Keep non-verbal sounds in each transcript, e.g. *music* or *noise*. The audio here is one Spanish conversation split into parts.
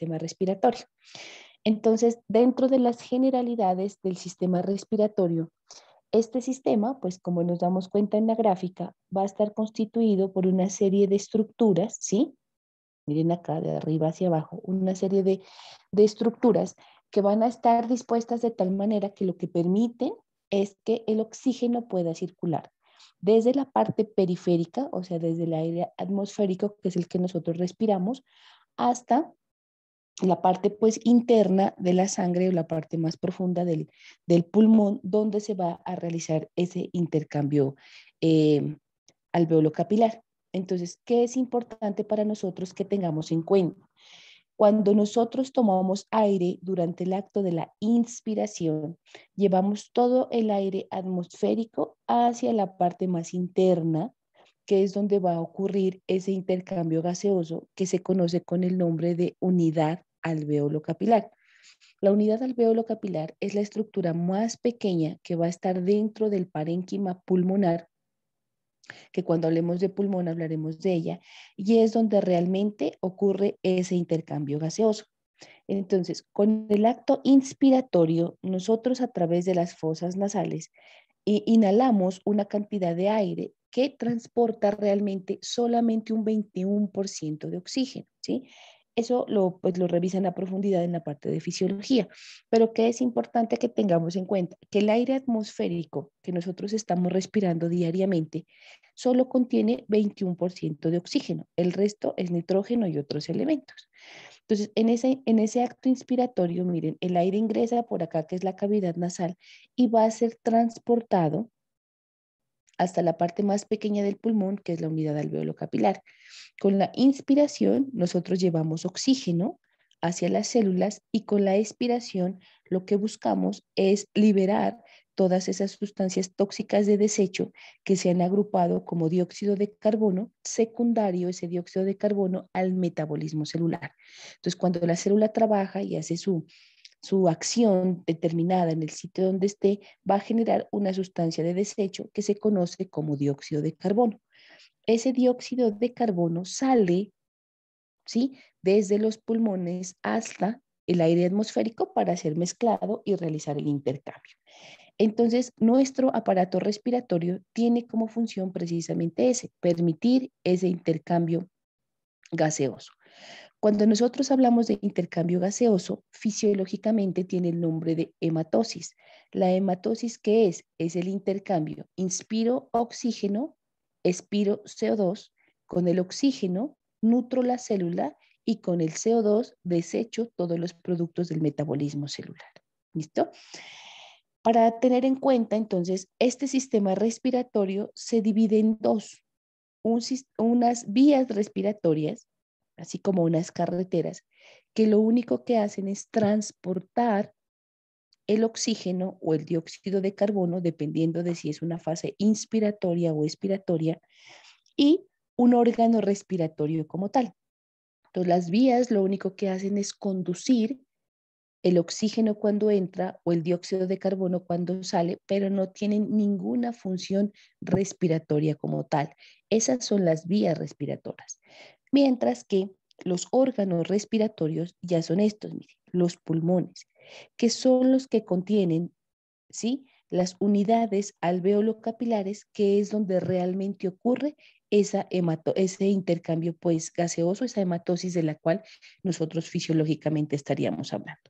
sistema respiratorio. Entonces, dentro de las generalidades del sistema respiratorio, este sistema, pues como nos damos cuenta en la gráfica, va a estar constituido por una serie de estructuras, ¿sí? Miren acá, de arriba hacia abajo, una serie de, de estructuras que van a estar dispuestas de tal manera que lo que permiten es que el oxígeno pueda circular desde la parte periférica, o sea, desde el aire atmosférico, que es el que nosotros respiramos, hasta la parte pues interna de la sangre o la parte más profunda del, pulmón donde se va a realizar ese intercambio em, alveolo capilar. Entonces, ¿qué es importante para nosotros que tengamos en cuenta? Cuando nosotros tomamos aire durante el acto de la inspiración, llevamos todo el aire atmosférico hacia la parte más interna, que es donde va a ocurrir ese intercambio gaseoso que se conoce con el nombre de unidad alveolo capilar. La unidad alveolo capilar es la estructura más pequeña que va a estar dentro del parénquima pulmonar, que cuando hablemos de pulmón hablaremos de ella, y es donde realmente ocurre ese intercambio gaseoso. Entonces, con el acto inspiratorio, nosotros a través de las fosas nasales inhalamos una cantidad de aire que transporta realmente solamente un 21% de oxígeno, ¿sí? Eso lo, pues, lo revisan a profundidad en la parte de fisiología, pero qué es importante que tengamos en cuenta que el aire atmosférico que nosotros estamos respirando diariamente solo contiene 21% de oxígeno, el resto es nitrógeno y otros elementos. Entonces, en ese, en ese acto inspiratorio, miren, el aire ingresa por acá, que es la cavidad nasal, y va a ser transportado hasta la parte más pequeña del pulmón, que es la unidad alveolo-capilar. Con la inspiración, nosotros llevamos oxígeno hacia las células y con la expiración lo que buscamos es liberar todas esas sustancias tóxicas de desecho que se han agrupado como dióxido de carbono, secundario ese dióxido de carbono al metabolismo celular. Entonces, cuando la célula trabaja y hace su su acción determinada en el sitio donde esté va a generar una sustancia de desecho que se conoce como dióxido de carbono. Ese dióxido de carbono sale ¿sí? desde los pulmones hasta el aire atmosférico para ser mezclado y realizar el intercambio. Entonces, nuestro aparato respiratorio tiene como función precisamente ese, permitir ese intercambio gaseoso. Cuando nosotros hablamos de intercambio gaseoso, fisiológicamente tiene el nombre de hematosis. La hematosis, ¿qué es? Es el intercambio. Inspiro oxígeno, expiro CO2, con el oxígeno nutro la célula y con el CO2 desecho todos los productos del metabolismo celular. ¿Listo? Para tener en cuenta, entonces, este sistema respiratorio se divide en dos, unas vías respiratorias así como unas carreteras, que lo único que hacen es transportar el oxígeno o el dióxido de carbono, dependiendo de si es una fase inspiratoria o expiratoria, y un órgano respiratorio como tal. Entonces, las vías lo único que hacen es conducir el oxígeno cuando entra o el dióxido de carbono cuando sale, pero no tienen ninguna función respiratoria como tal. Esas son las vías respiratorias mientras que los órganos respiratorios ya son estos, los pulmones, que son los que contienen, ¿sí? Las unidades alveolocapilares, que es donde realmente ocurre esa ese intercambio pues gaseoso, esa hematosis de la cual nosotros fisiológicamente estaríamos hablando.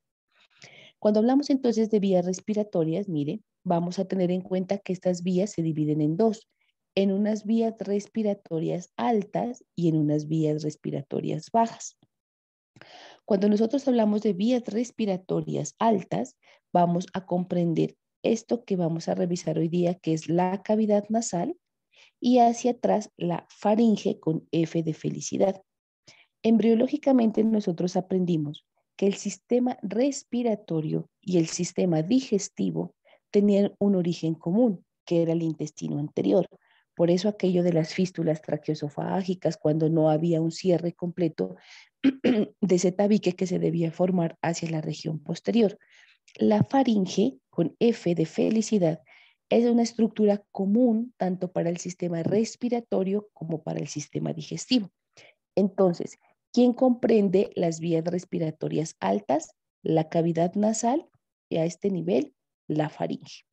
Cuando hablamos entonces de vías respiratorias, mire, vamos a tener en cuenta que estas vías se dividen en dos, en unas vías respiratorias altas y en unas vías respiratorias bajas. Cuando nosotros hablamos de vías respiratorias altas, vamos a comprender esto que vamos a revisar hoy día, que es la cavidad nasal y hacia atrás la faringe con F de felicidad. Embriológicamente nosotros aprendimos que el sistema respiratorio y el sistema digestivo tenían un origen común, que era el intestino anterior. Por eso aquello de las fístulas traqueosofágicas, cuando no había un cierre completo *clears throat* de ese tabique que se debía formar hacia la región posterior. La faringe, con F de felicidad, es una estructura común tanto para el sistema respiratorio como para el sistema digestivo. Entonces, ¿quién comprende las vías respiratorias altas, la cavidad nasal y a este nivel la faringe?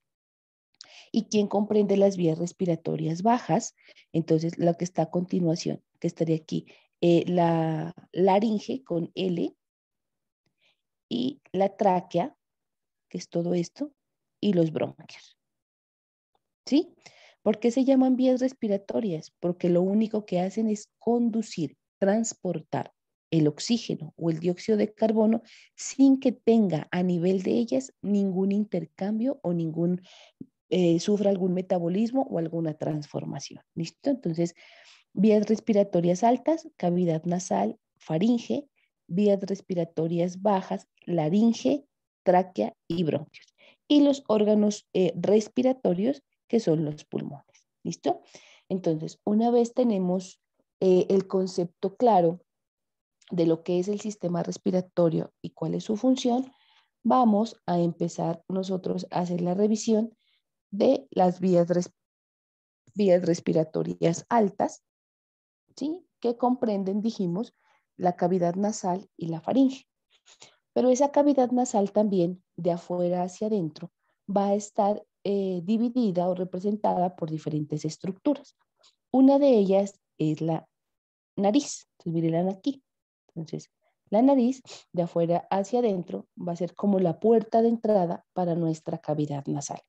y quien comprende las vías respiratorias bajas, entonces lo que está a continuación, que estaría aquí, eh, la laringe con L y la tráquea, que es todo esto, y los bronquios. ¿Sí? ¿Por qué se llaman vías respiratorias? Porque lo único que hacen es conducir, transportar el oxígeno o el dióxido de carbono sin que tenga a nivel de ellas ningún intercambio o ningún eh, sufra algún metabolismo o alguna transformación. ¿Listo? Entonces, vías respiratorias altas, cavidad nasal, faringe, vías respiratorias bajas, laringe, tráquea y bronquios. Y los órganos eh, respiratorios, que son los pulmones. ¿Listo? Entonces, una vez tenemos eh, el concepto claro de lo que es el sistema respiratorio y cuál es su función, vamos a empezar nosotros a hacer la revisión de las vías, respiratorias altas, ¿sí? que comprenden, dijimos, la cavidad nasal y la faringe. Pero esa cavidad nasal también, de afuera hacia adentro, va a estar eh, dividida o representada por diferentes estructuras. Una de ellas es la nariz. Entonces, miren aquí. Entonces, la nariz de afuera hacia adentro va a ser como la puerta de entrada para nuestra cavidad nasal.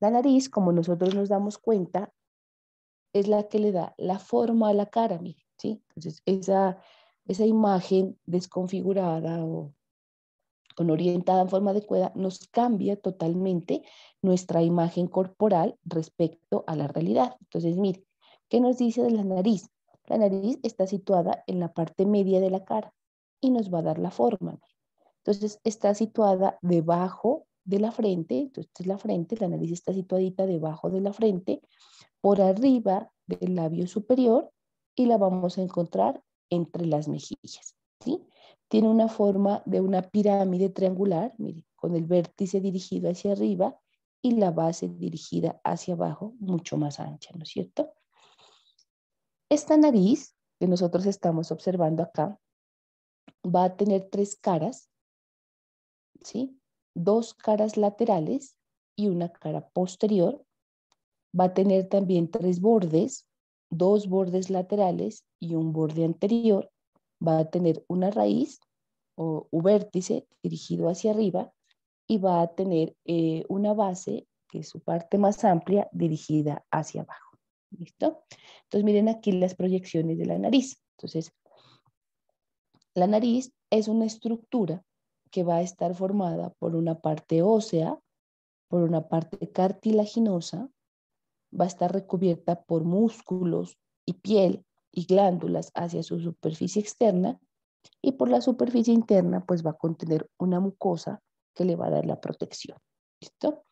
La nariz, como nosotros nos damos cuenta, es la que le da la forma a la cara, ¿sí? Entonces, esa, esa imagen desconfigurada o, con orientada en forma adecuada nos cambia totalmente nuestra imagen corporal respecto a la realidad. Entonces, mire, ¿qué nos dice de la nariz? La nariz está situada en la parte media de la cara y nos va a dar la forma. Entonces, está situada debajo de la frente, entonces la frente, la nariz está situadita debajo de la frente, por arriba del labio superior y la vamos a encontrar entre las mejillas. ¿sí? Tiene una forma de una pirámide triangular, mire, con el vértice dirigido hacia arriba y la base dirigida hacia abajo, mucho más ancha, ¿no es cierto? Esta nariz que nosotros estamos observando acá va a tener tres caras, ¿sí? dos caras laterales y una cara posterior. Va a tener también tres bordes, dos bordes laterales y un borde anterior. Va a tener una raíz o vértice dirigido hacia arriba y va a tener eh, una base, que es su parte más amplia, dirigida hacia abajo. ¿Listo? Entonces miren aquí las proyecciones de la nariz. Entonces, la nariz es una estructura que va a estar formada por una parte ósea, por una parte cartilaginosa, va a estar recubierta por músculos y piel y glándulas hacia su superficie externa y por la superficie interna pues va a contener una mucosa que le va a dar la protección. ¿Listo?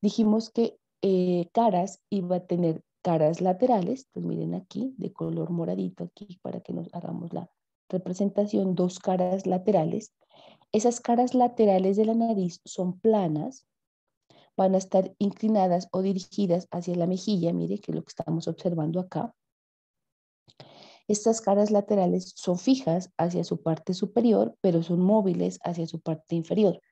Dijimos que eh, caras iba a tener caras laterales, pues miren aquí de color moradito aquí para que nos hagamos la representación, dos caras laterales esas caras laterales de la nariz son planas, van a estar inclinadas o dirigidas hacia la mejilla, mire que es lo que estamos observando acá. Estas caras laterales son fijas hacia su parte superior, pero son móviles hacia su parte inferior.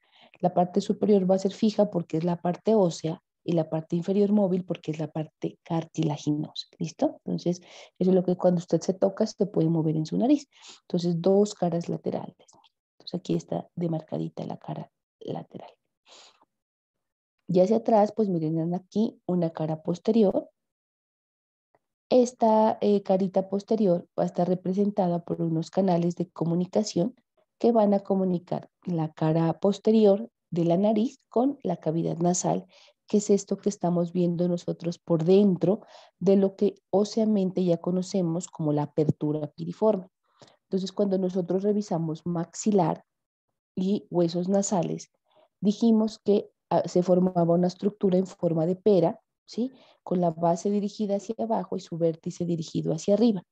La parte superior va a ser fija porque es la parte ósea y la parte inferior móvil porque es la parte cartilaginosa. ¿Listo? Entonces, eso es lo que cuando usted se toca se puede mover en su nariz. Entonces, dos caras laterales. Pues aquí está demarcadita la cara lateral. Y hacia atrás, pues miren aquí una cara posterior. Esta eh, carita posterior va a estar representada por unos canales de comunicación que van a comunicar la cara posterior de la nariz con la cavidad nasal, que es esto que estamos viendo nosotros por dentro de lo que óseamente ya conocemos como la apertura piriforme. Entonces, cuando nosotros revisamos maxilar y huesos nasales, dijimos que ah, se formaba una estructura en forma de pera, ¿sí? Con la base dirigida hacia abajo y su vértice dirigido hacia arriba.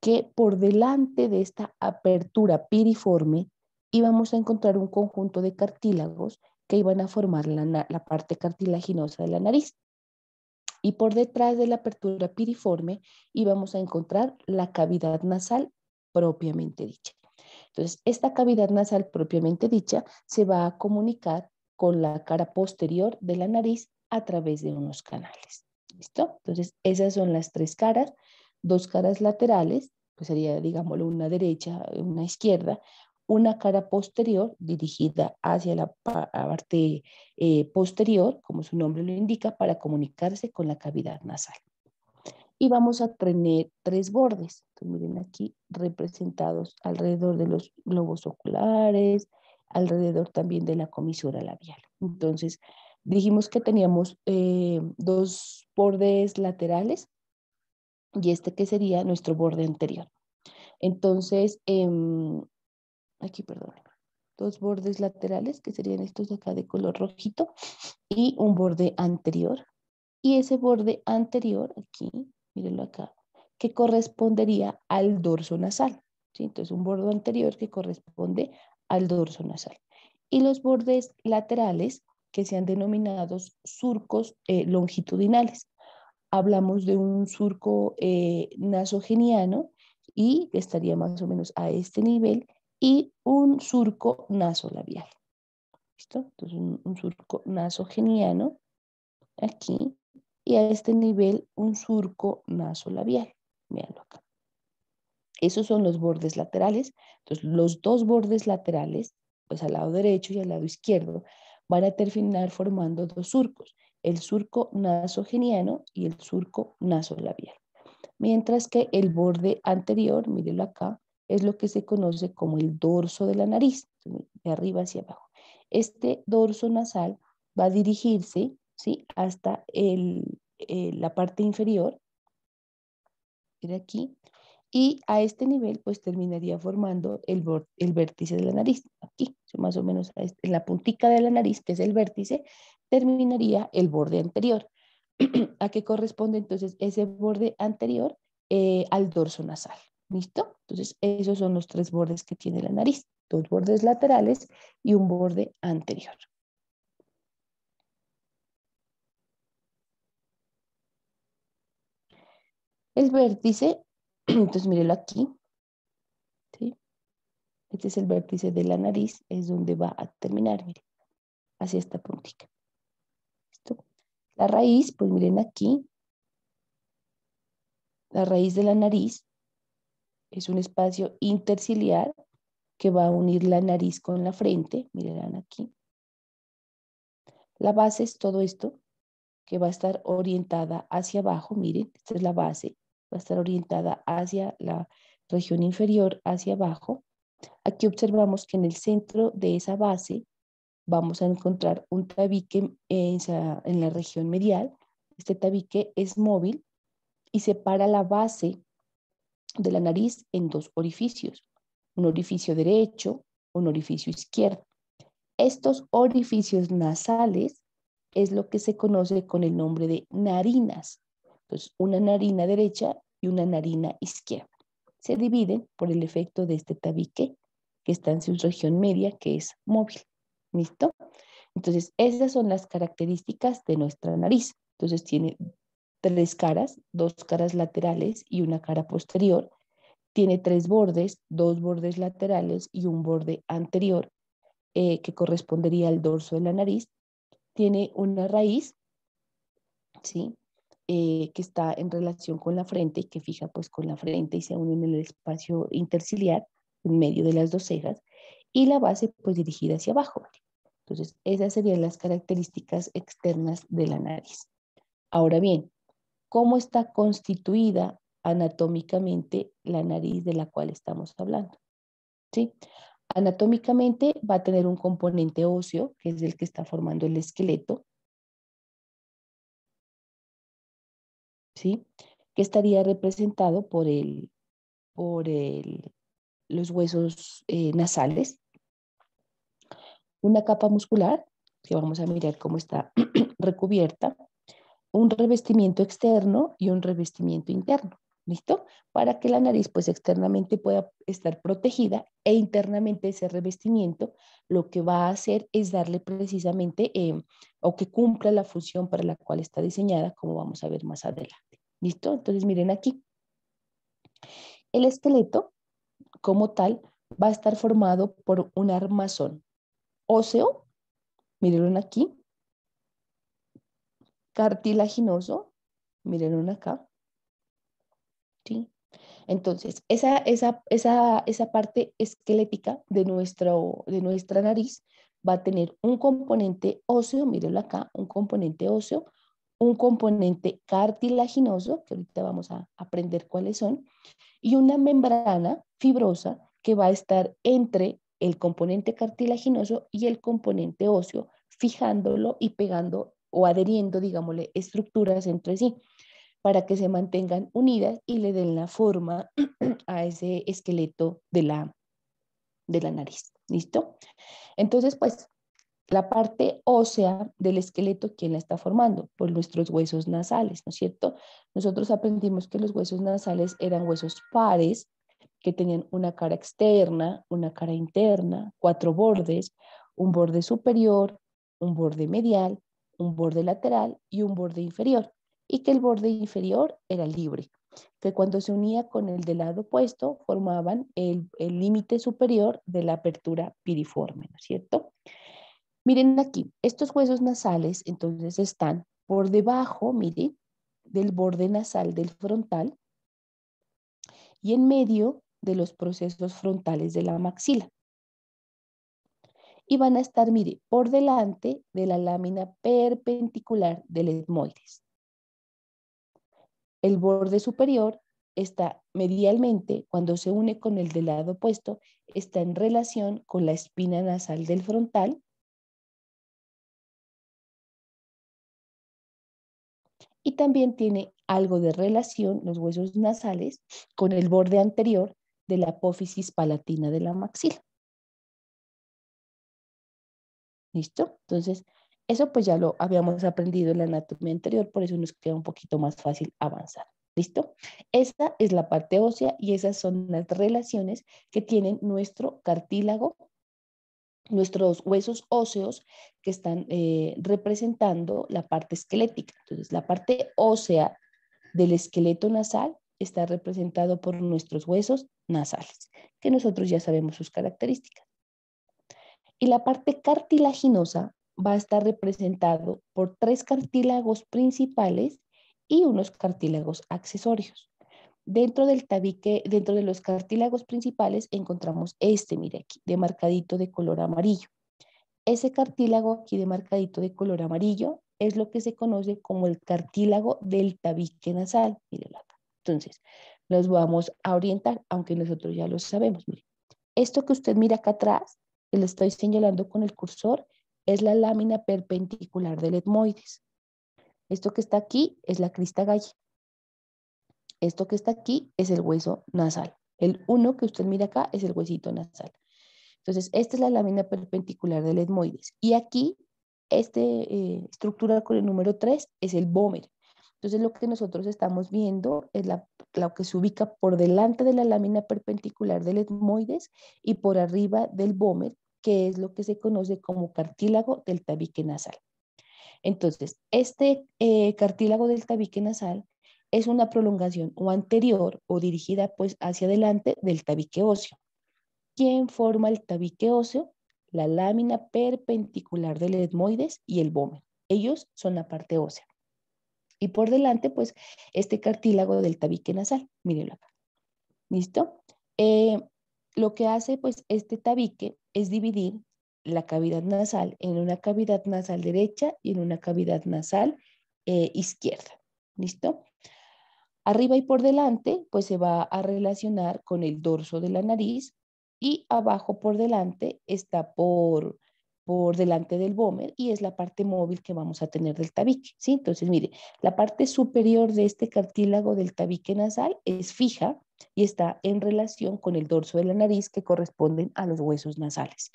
Que por delante de esta apertura piriforme íbamos a encontrar un conjunto de cartílagos que iban a formar la, la parte cartilaginosa de la nariz. Y por detrás de la apertura piriforme íbamos a encontrar la cavidad nasal propiamente dicha. Entonces, esta cavidad nasal propiamente dicha se va a comunicar con la cara posterior de la nariz a través de unos canales. ¿Listo? Entonces, esas son las tres caras, dos caras laterales, pues sería, digámoslo, una derecha, una izquierda, una cara posterior dirigida hacia la parte eh, posterior, como su nombre lo indica, para comunicarse con la cavidad nasal y vamos a tener tres bordes. miren aquí representados alrededor de los globos oculares, alrededor también de la comisura labial. Entonces, dijimos que teníamos eh, dos bordes laterales y este que sería nuestro borde anterior. Entonces, em, aquí, perdón, dos bordes laterales que serían estos de acá de color rojito y un borde anterior. Y ese borde anterior aquí mírenlo acá, que correspondería al dorso nasal. ¿sí? Entonces, un borde anterior que corresponde al dorso nasal. Y los bordes laterales que se han denominado surcos eh, longitudinales. Hablamos de un surco eh, nasogeniano y estaría más o menos a este nivel y un surco nasolabial. ¿Listo? Entonces un surco nasogeniano aquí y a este nivel un surco nasolabial. Míralo acá. Esos son los bordes laterales. Entonces, los dos bordes laterales, pues al lado derecho y al lado izquierdo, van a terminar formando dos surcos, el surco nasogeniano y el surco nasolabial. Mientras que el borde anterior, mírenlo acá, es lo que se conoce como el dorso de la nariz, de arriba hacia abajo. Este dorso nasal va a dirigirse hasta el, eh, la parte inferior, aquí, y a este nivel pues terminaría formando el, el vértice de la nariz, aquí, más o menos este, en la puntica de la nariz, que es el vértice, terminaría el borde anterior. *clears throat* ¿A qué corresponde entonces ese borde anterior? Eh, al dorso nasal, ¿listo? Entonces esos son los tres bordes que tiene la nariz, dos bordes laterales y un borde anterior. El vértice, *clears throat* entonces mírelo aquí. Este es el vértice de la nariz, es donde va a terminar, miren, hacia esta puntita. La raíz, pues miren aquí. La raíz de la nariz es un espacio interciliar que va a unir la nariz con la frente, miren aquí. La base es todo esto que va a estar orientada hacia abajo, miren, esta es la base, va a estar orientada hacia la región inferior, hacia abajo. Aquí observamos que en el centro de esa base vamos a encontrar un tabique en, en la región medial. Este tabique es móvil y separa la base de la nariz en dos orificios, un orificio derecho, un orificio izquierdo. Estos orificios nasales es lo que se conoce con el nombre de narinas. Entonces, pues, una narina derecha y una narina izquierda. Se dividen por el efecto de este tabique que está en su región media, que es móvil. ¿Listo? Entonces, esas son las características de nuestra nariz. Entonces, tiene tres caras, dos caras laterales y una cara posterior. Tiene tres bordes, dos bordes laterales y un borde anterior, eh, que correspondería al dorso de la nariz. Tiene una raíz, ¿sí? Eh, que está en relación con la frente y que fija pues con la frente y se une en el espacio interciliar en medio de las dos cejas y la base pues dirigida hacia abajo. Entonces, esas serían las características externas de la nariz. Ahora bien, ¿cómo está constituida anatómicamente la nariz de la cual estamos hablando? ¿Sí? Anatómicamente va a tener un componente óseo, que es el que está formando el esqueleto, que estaría representado por, el, los huesos eh, nasales, una capa muscular, que vamos a mirar cómo está *clears throat* recubierta, un revestimiento externo y un revestimiento interno, ¿listo? Para que la nariz pues externamente pueda estar protegida e internamente ese revestimiento lo que va a hacer es darle precisamente eh, o que cumpla la función para la cual está diseñada, como vamos a ver más adelante. ¿Listo? Entonces miren aquí. El esqueleto como tal va a estar formado por un armazón óseo, miren aquí, cartilaginoso, miren acá. ¿Sí? Entonces, esa, esa, esa, parte esquelética de, nuestro, de nuestra nariz va a tener un componente óseo, mírenlo acá, un componente óseo un componente cartilaginoso, que ahorita vamos a aprender cuáles son, y una membrana fibrosa que va a estar entre el componente cartilaginoso y el componente óseo, fijándolo y pegando o adheriendo, digámosle, estructuras entre sí para que se mantengan unidas y le den la forma *clears throat* a ese esqueleto de la, de la nariz. ¿Listo? Entonces, pues la parte ósea del esqueleto, ¿quién la está formando? Por pues nuestros huesos nasales, ¿no es cierto? Nosotros aprendimos que los huesos nasales eran huesos pares, que tenían una cara externa, una cara interna, cuatro bordes, un borde superior, un borde medial, un borde lateral y un borde inferior, y que el borde inferior era libre, que cuando se unía con el del lado opuesto formaban el límite superior de la apertura piriforme, ¿no es cierto? Miren aquí, estos huesos nasales entonces están por debajo, miren, del borde nasal del frontal y en medio de los procesos frontales de la maxila. Y van a estar, mire, por delante de la lámina perpendicular del etmoides. El borde superior está medialmente, cuando se une con el del lado opuesto, está en relación con la espina nasal del frontal y también tiene algo de relación los huesos nasales con el borde anterior de la apófisis palatina de la maxila. ¿Listo? Entonces, eso pues ya lo habíamos aprendido en la anatomía anterior, por eso nos queda un poquito más fácil avanzar. ¿Listo? Esta es la parte ósea y esas son las relaciones que tienen nuestro cartílago nuestros huesos óseos que están eh, representando la parte esquelética. Entonces, la parte ósea del esqueleto nasal está representado por nuestros huesos nasales, que nosotros ya sabemos sus características. Y la parte cartilaginosa va a estar representado por tres cartílagos principales y unos cartílagos accesorios. Dentro del tabique, dentro de los cartílagos principales, encontramos este, mire aquí, de marcadito de color amarillo. Ese cartílago aquí de marcadito de color amarillo es lo que se conoce como el cartílago del tabique nasal. Entonces, nos vamos a orientar, aunque nosotros ya lo sabemos. Mire. Esto que usted mira acá atrás, que le estoy señalando con el cursor, es la lámina perpendicular del etmoides. Esto que está aquí es la crista galla. Esto que está aquí es el hueso nasal. El 1 que usted mira acá es el huesito nasal. Entonces, esta es la lámina perpendicular del etmoides. Y aquí, esta eh, estructura con el número 3 es el bómer. Entonces, lo que nosotros estamos viendo es lo que se ubica por delante de la lámina perpendicular del etmoides y por arriba del bómer, que es lo que se conoce como cartílago del tabique nasal. Entonces, este eh, cartílago del tabique nasal es una prolongación o anterior o dirigida pues hacia adelante del tabique óseo. ¿Quién forma el tabique óseo? La lámina perpendicular del etmoides y el bómen. Ellos son la parte ósea. Y por delante, pues, este cartílago del tabique nasal. Mírenlo acá. ¿Listo? Eh, lo que hace, pues, este tabique es dividir la cavidad nasal en una cavidad nasal derecha y en una cavidad nasal eh, izquierda. ¿Listo? Arriba y por delante, pues se va a relacionar con el dorso de la nariz y abajo por delante está por, por delante del bómer y es la parte móvil que vamos a tener del tabique, ¿sí? Entonces, mire, la parte superior de este cartílago del tabique nasal es fija y está en relación con el dorso de la nariz que corresponden a los huesos nasales.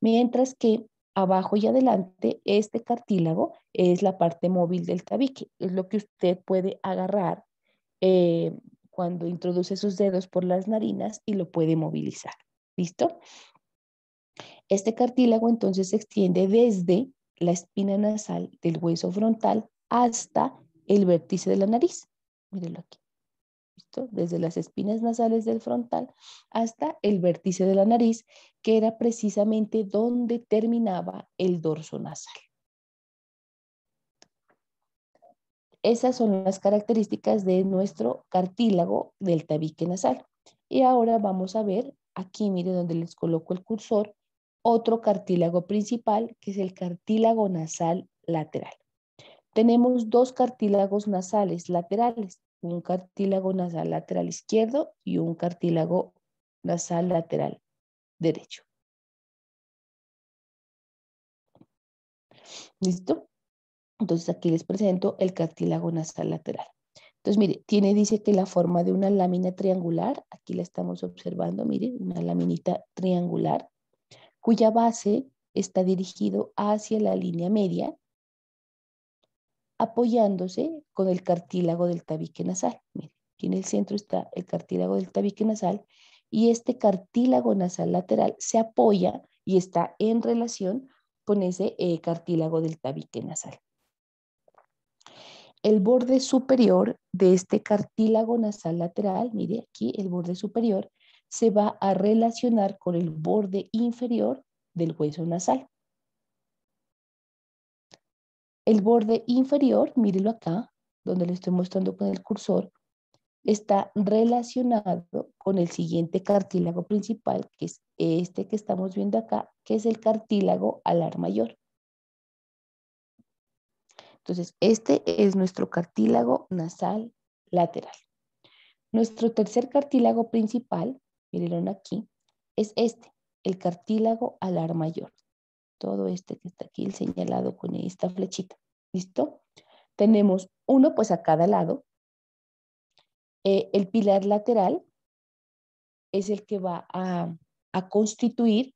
Mientras que abajo y adelante, este cartílago es la parte móvil del tabique, es lo que usted puede agarrar eh, cuando introduce sus dedos por las narinas y lo puede movilizar. ¿Listo? Este cartílago entonces se extiende desde la espina nasal del hueso frontal hasta el vértice de la nariz. Mírenlo aquí. ¿Listo? Desde las espinas nasales del frontal hasta el vértice de la nariz, que era precisamente donde terminaba el dorso nasal. Esas son las características de nuestro cartílago del tabique nasal. Y ahora vamos a ver aquí, mire donde les coloco el cursor, otro cartílago principal que es el cartílago nasal lateral. Tenemos dos cartílagos nasales laterales, un cartílago nasal lateral izquierdo y un cartílago nasal lateral derecho. ¿Listo? Entonces aquí les presento el cartílago nasal lateral. Entonces, mire, tiene, dice que la forma de una lámina triangular, aquí la estamos observando, mire, una laminita triangular, cuya base está dirigido hacia la línea media, apoyándose con el cartílago del tabique nasal. Mire, aquí en el centro está el cartílago del tabique nasal y este cartílago nasal lateral se apoya y está en relación con ese eh, cartílago del tabique nasal el borde superior de este cartílago nasal lateral, mire aquí el borde superior, se va a relacionar con el borde inferior del hueso nasal. El borde inferior, mírelo acá, donde le estoy mostrando con el cursor, está relacionado con el siguiente cartílago principal, que es este que estamos viendo acá, que es el cartílago alar mayor. Entonces, este es nuestro cartílago nasal lateral. Nuestro tercer cartílago principal, miren aquí, es este, el cartílago alar mayor. Todo este que está aquí, señalado con esta flechita. ¿Listo? Tenemos uno pues a cada lado. Eh, el pilar lateral es el que va a constituir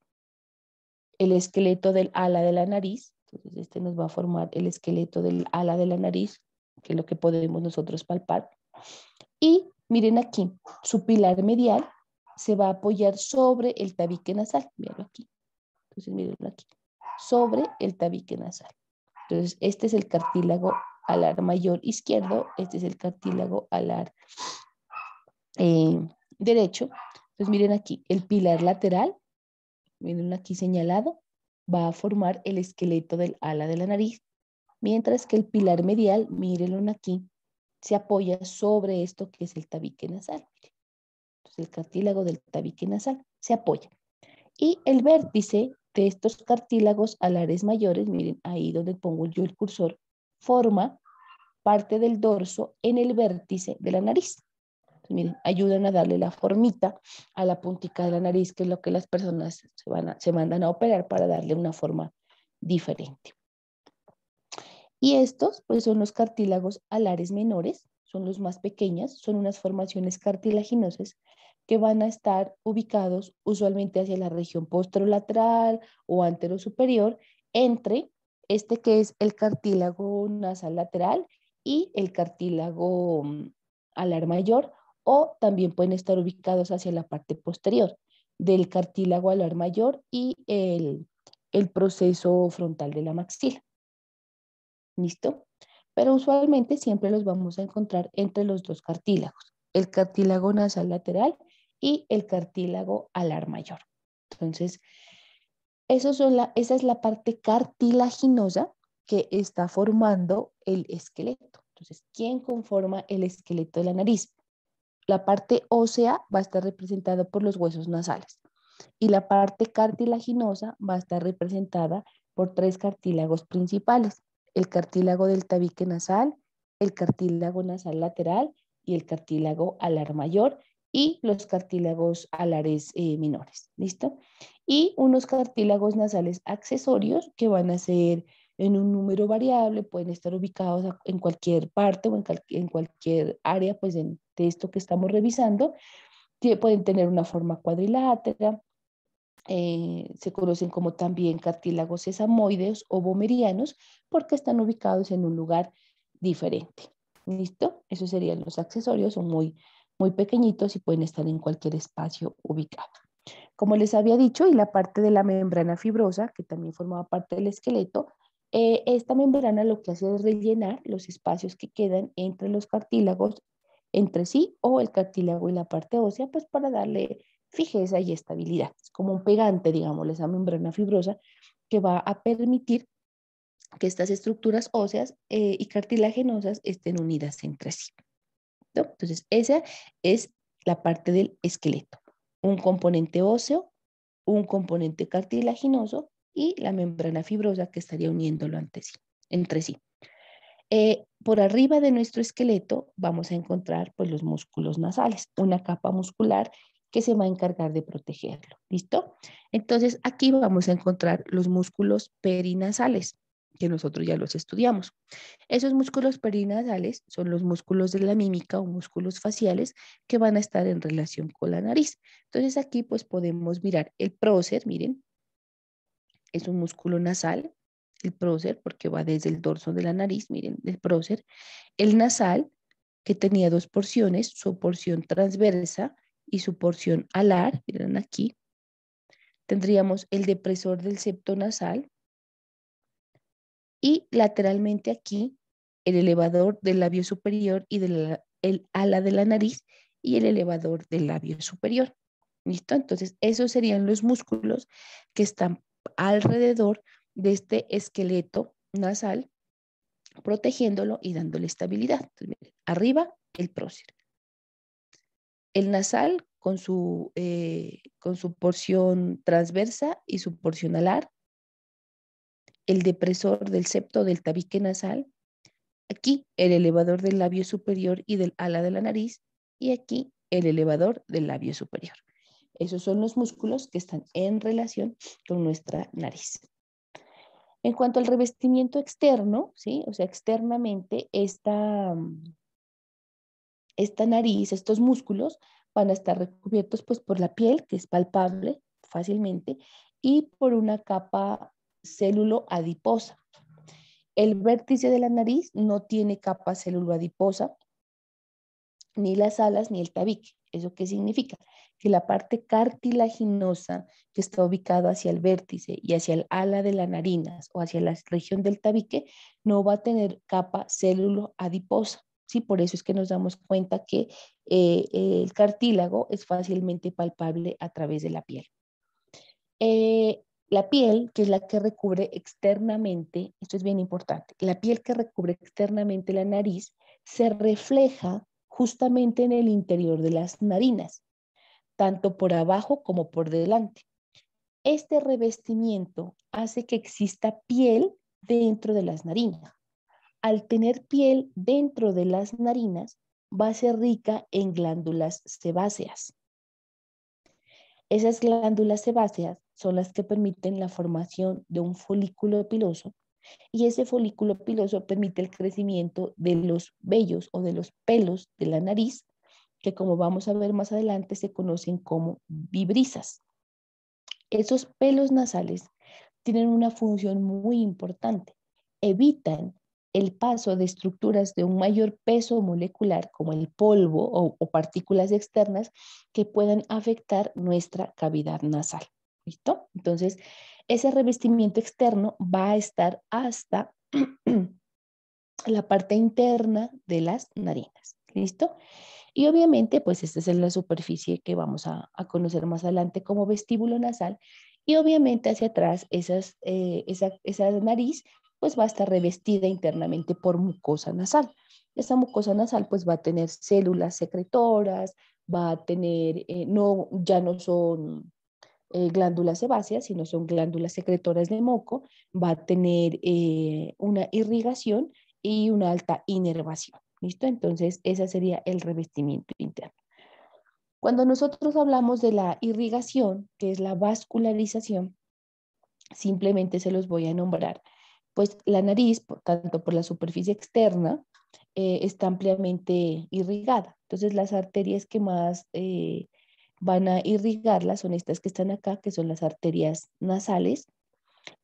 el esqueleto del ala de la nariz entonces, este nos va a formar el esqueleto del ala de la nariz, que es lo que podemos nosotros palpar. Y miren aquí, su pilar medial se va a apoyar sobre el tabique nasal. Mírenlo aquí. Entonces, mirenlo aquí. Sobre el tabique nasal. Entonces, este es el cartílago alar mayor izquierdo, este es el cartílago alar eh, derecho. Entonces, miren aquí, el pilar lateral, miren aquí señalado, va a formar el esqueleto del ala de la nariz, mientras que el pilar medial, mírenlo aquí, se apoya sobre esto que es el tabique nasal. Entonces, el cartílago del tabique nasal se apoya. Y el vértice de estos cartílagos alares mayores, miren ahí donde pongo yo el cursor, forma parte del dorso en el vértice de la nariz miren, ayudan a darle la formita a la puntica de la nariz, que es lo que las personas se, mandan a operar para darle una forma diferente. Y estos, pues son los cartílagos alares menores, son los más pequeños, son unas formaciones cartilaginosas que van a estar ubicados usualmente hacia la región postrolateral o anterosuperior entre este que es el cartílago nasal lateral y el cartílago mm, alar mayor o también pueden estar ubicados hacia la parte posterior del cartílago alar mayor y el, proceso frontal de la maxila. ¿Listo? Pero usualmente siempre los vamos a encontrar entre los dos cartílagos, el cartílago nasal lateral y el cartílago alar mayor. Entonces, eso son esa es la parte cartilaginosa que está formando el esqueleto. Entonces, ¿quién conforma el esqueleto de la nariz? la parte ósea va a estar representada por los huesos nasales y la parte cartilaginosa va a estar representada por tres cartílagos principales, el cartílago del tabique nasal, el cartílago nasal lateral y el cartílago alar mayor y los cartílagos alares eh, menores, ¿listo? Y unos cartílagos nasales accesorios que van a ser en un número variable, pueden estar ubicados en cualquier parte o en, cualquier área pues, en, de esto que estamos revisando. Pueden tener una forma cuadrilátera, eh, se conocen como también cartílagos sesamoides o bomerianos porque están ubicados en un lugar diferente. ¿Listo? Esos serían los accesorios, son muy, muy pequeñitos y pueden estar en cualquier espacio ubicado. Como les había dicho, y la parte de la membrana fibrosa, que también formaba parte del esqueleto, eh, esta membrana lo que hace es rellenar los espacios que quedan entre los cartílagos entre sí o el cartílago y la parte ósea, pues para darle fijeza y estabilidad. Es como un pegante, digamos, esa membrana fibrosa que va a permitir que estas estructuras óseas eh, y cartilaginosas estén unidas entre sí. Entonces, esa es la parte del esqueleto. Un componente óseo, un componente cartilaginoso y la membrana fibrosa que estaría uniéndolo entre sí. Eh, por arriba de nuestro esqueleto vamos a encontrar pues, los músculos nasales, una capa muscular que se va a encargar de protegerlo. ¿Listo? Entonces aquí vamos a encontrar los músculos perinasales, que nosotros ya los estudiamos. Esos músculos perinasales son los músculos de la mímica o músculos faciales que van a estar en relación con la nariz. Entonces aquí pues podemos mirar el prócer, miren, es un músculo nasal, el prócer, porque va desde el dorso de la nariz, miren, el prócer, el nasal, que tenía dos porciones, su porción transversa y su porción alar, miren aquí. Tendríamos el depresor del septo nasal y lateralmente aquí el elevador del labio superior y el ala de la nariz y el elevador del labio superior. ¿Listo? Entonces, esos serían los músculos que están alrededor de este esqueleto nasal, protegiéndolo y dándole estabilidad. arriba, el prócer. El nasal eh, con su porción transversa y su porción alar. El depresor del septo del tabique nasal. Aquí, el elevador del labio superior y del ala de la nariz. Y aquí, el elevador del labio superior. Esos son los músculos que están en relación con nuestra nariz. En cuanto al revestimiento externo, ¿sí? o sea, externamente, esta, mm, esta nariz, estos músculos van a estar recubiertos pues, por la piel, que es palpable fácilmente, y por una capa adiposa. El vértice de la nariz no tiene capa adiposa, ni las alas ni el tabique. ¿Eso qué significa? Que la parte cartilaginosa que está ubicada hacia el vértice y hacia el ala de las narinas o hacia la región del tabique no va a tener capa célulo adiposa. ¿sí? Por eso es que nos damos cuenta que eh, el cartílago es fácilmente palpable a través de la piel. Eh, la piel, que es la que recubre externamente, esto es bien importante, la piel que recubre externamente la nariz se refleja justamente en el interior de las narinas, tanto por abajo como por delante. Este revestimiento hace que exista piel dentro de las narinas. Al tener piel dentro de las narinas, va a ser rica en glándulas sebáceas. Esas glándulas sebáceas son las que permiten la formación de un folículo epiloso y ese folículo piloso permite el crecimiento de los vellos o de los pelos de la nariz, que como vamos a ver más adelante se conocen como vibrisas. Esos pelos nasales tienen una función muy importante. Evitan el paso de estructuras de un mayor peso molecular, como el polvo o, partículas externas, que puedan afectar nuestra cavidad nasal. ¿Listo? Entonces, ese revestimiento externo va a estar hasta *clears throat* la parte interna de las narinas. ¿Listo? Y obviamente, pues esta es la superficie que vamos a, conocer más adelante como vestíbulo nasal. Y obviamente hacia atrás esas, eh, esa, nariz pues va a estar revestida internamente por mucosa nasal. Esa mucosa nasal pues va a tener células secretoras, va a tener, eh, no, ya no son eh, glándulas sebáceas, sino son glándulas secretoras de moco, va a tener eh, una irrigación y una alta inervación. ¿Listo? Entonces, ese sería el revestimiento interno. Cuando nosotros hablamos de la irrigación, que es la vascularización, simplemente se los voy a nombrar. Pues la nariz, por tanto por la superficie externa, eh, está ampliamente irrigada. Entonces las arterias que más van a irrigarlas, son estas que están acá, que son las arterias nasales.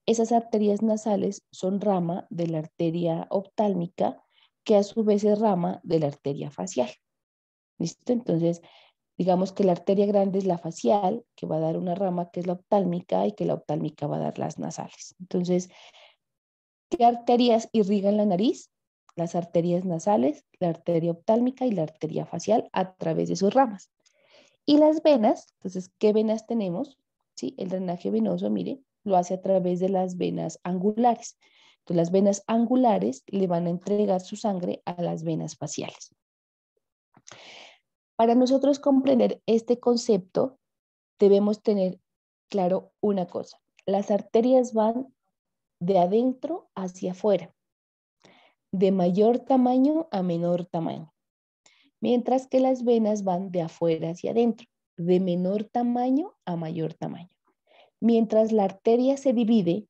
Esas arterias nasales son rama de la arteria oftálmica, que a su vez es rama de la arteria facial. ¿Listo? Entonces, digamos que la arteria grande es la facial, que va a dar una rama que es la oftálmica y que la oftálmica va a dar las nasales. Entonces, ¿qué arterias irrigan la nariz? Las arterias nasales, la arteria oftálmica y la arteria facial a través de sus ramas. Y las venas, entonces, ¿qué venas tenemos? ¿Sí? El drenaje venoso, mire, lo hace a través de las venas angulares. Entonces, las venas angulares le van a entregar su sangre a las venas faciales. Para nosotros comprender este concepto, debemos tener claro una cosa. Las arterias van de adentro hacia afuera, de mayor tamaño a menor tamaño mientras que las venas van de afuera hacia adentro, de menor tamaño a mayor tamaño. Mientras la arteria se divide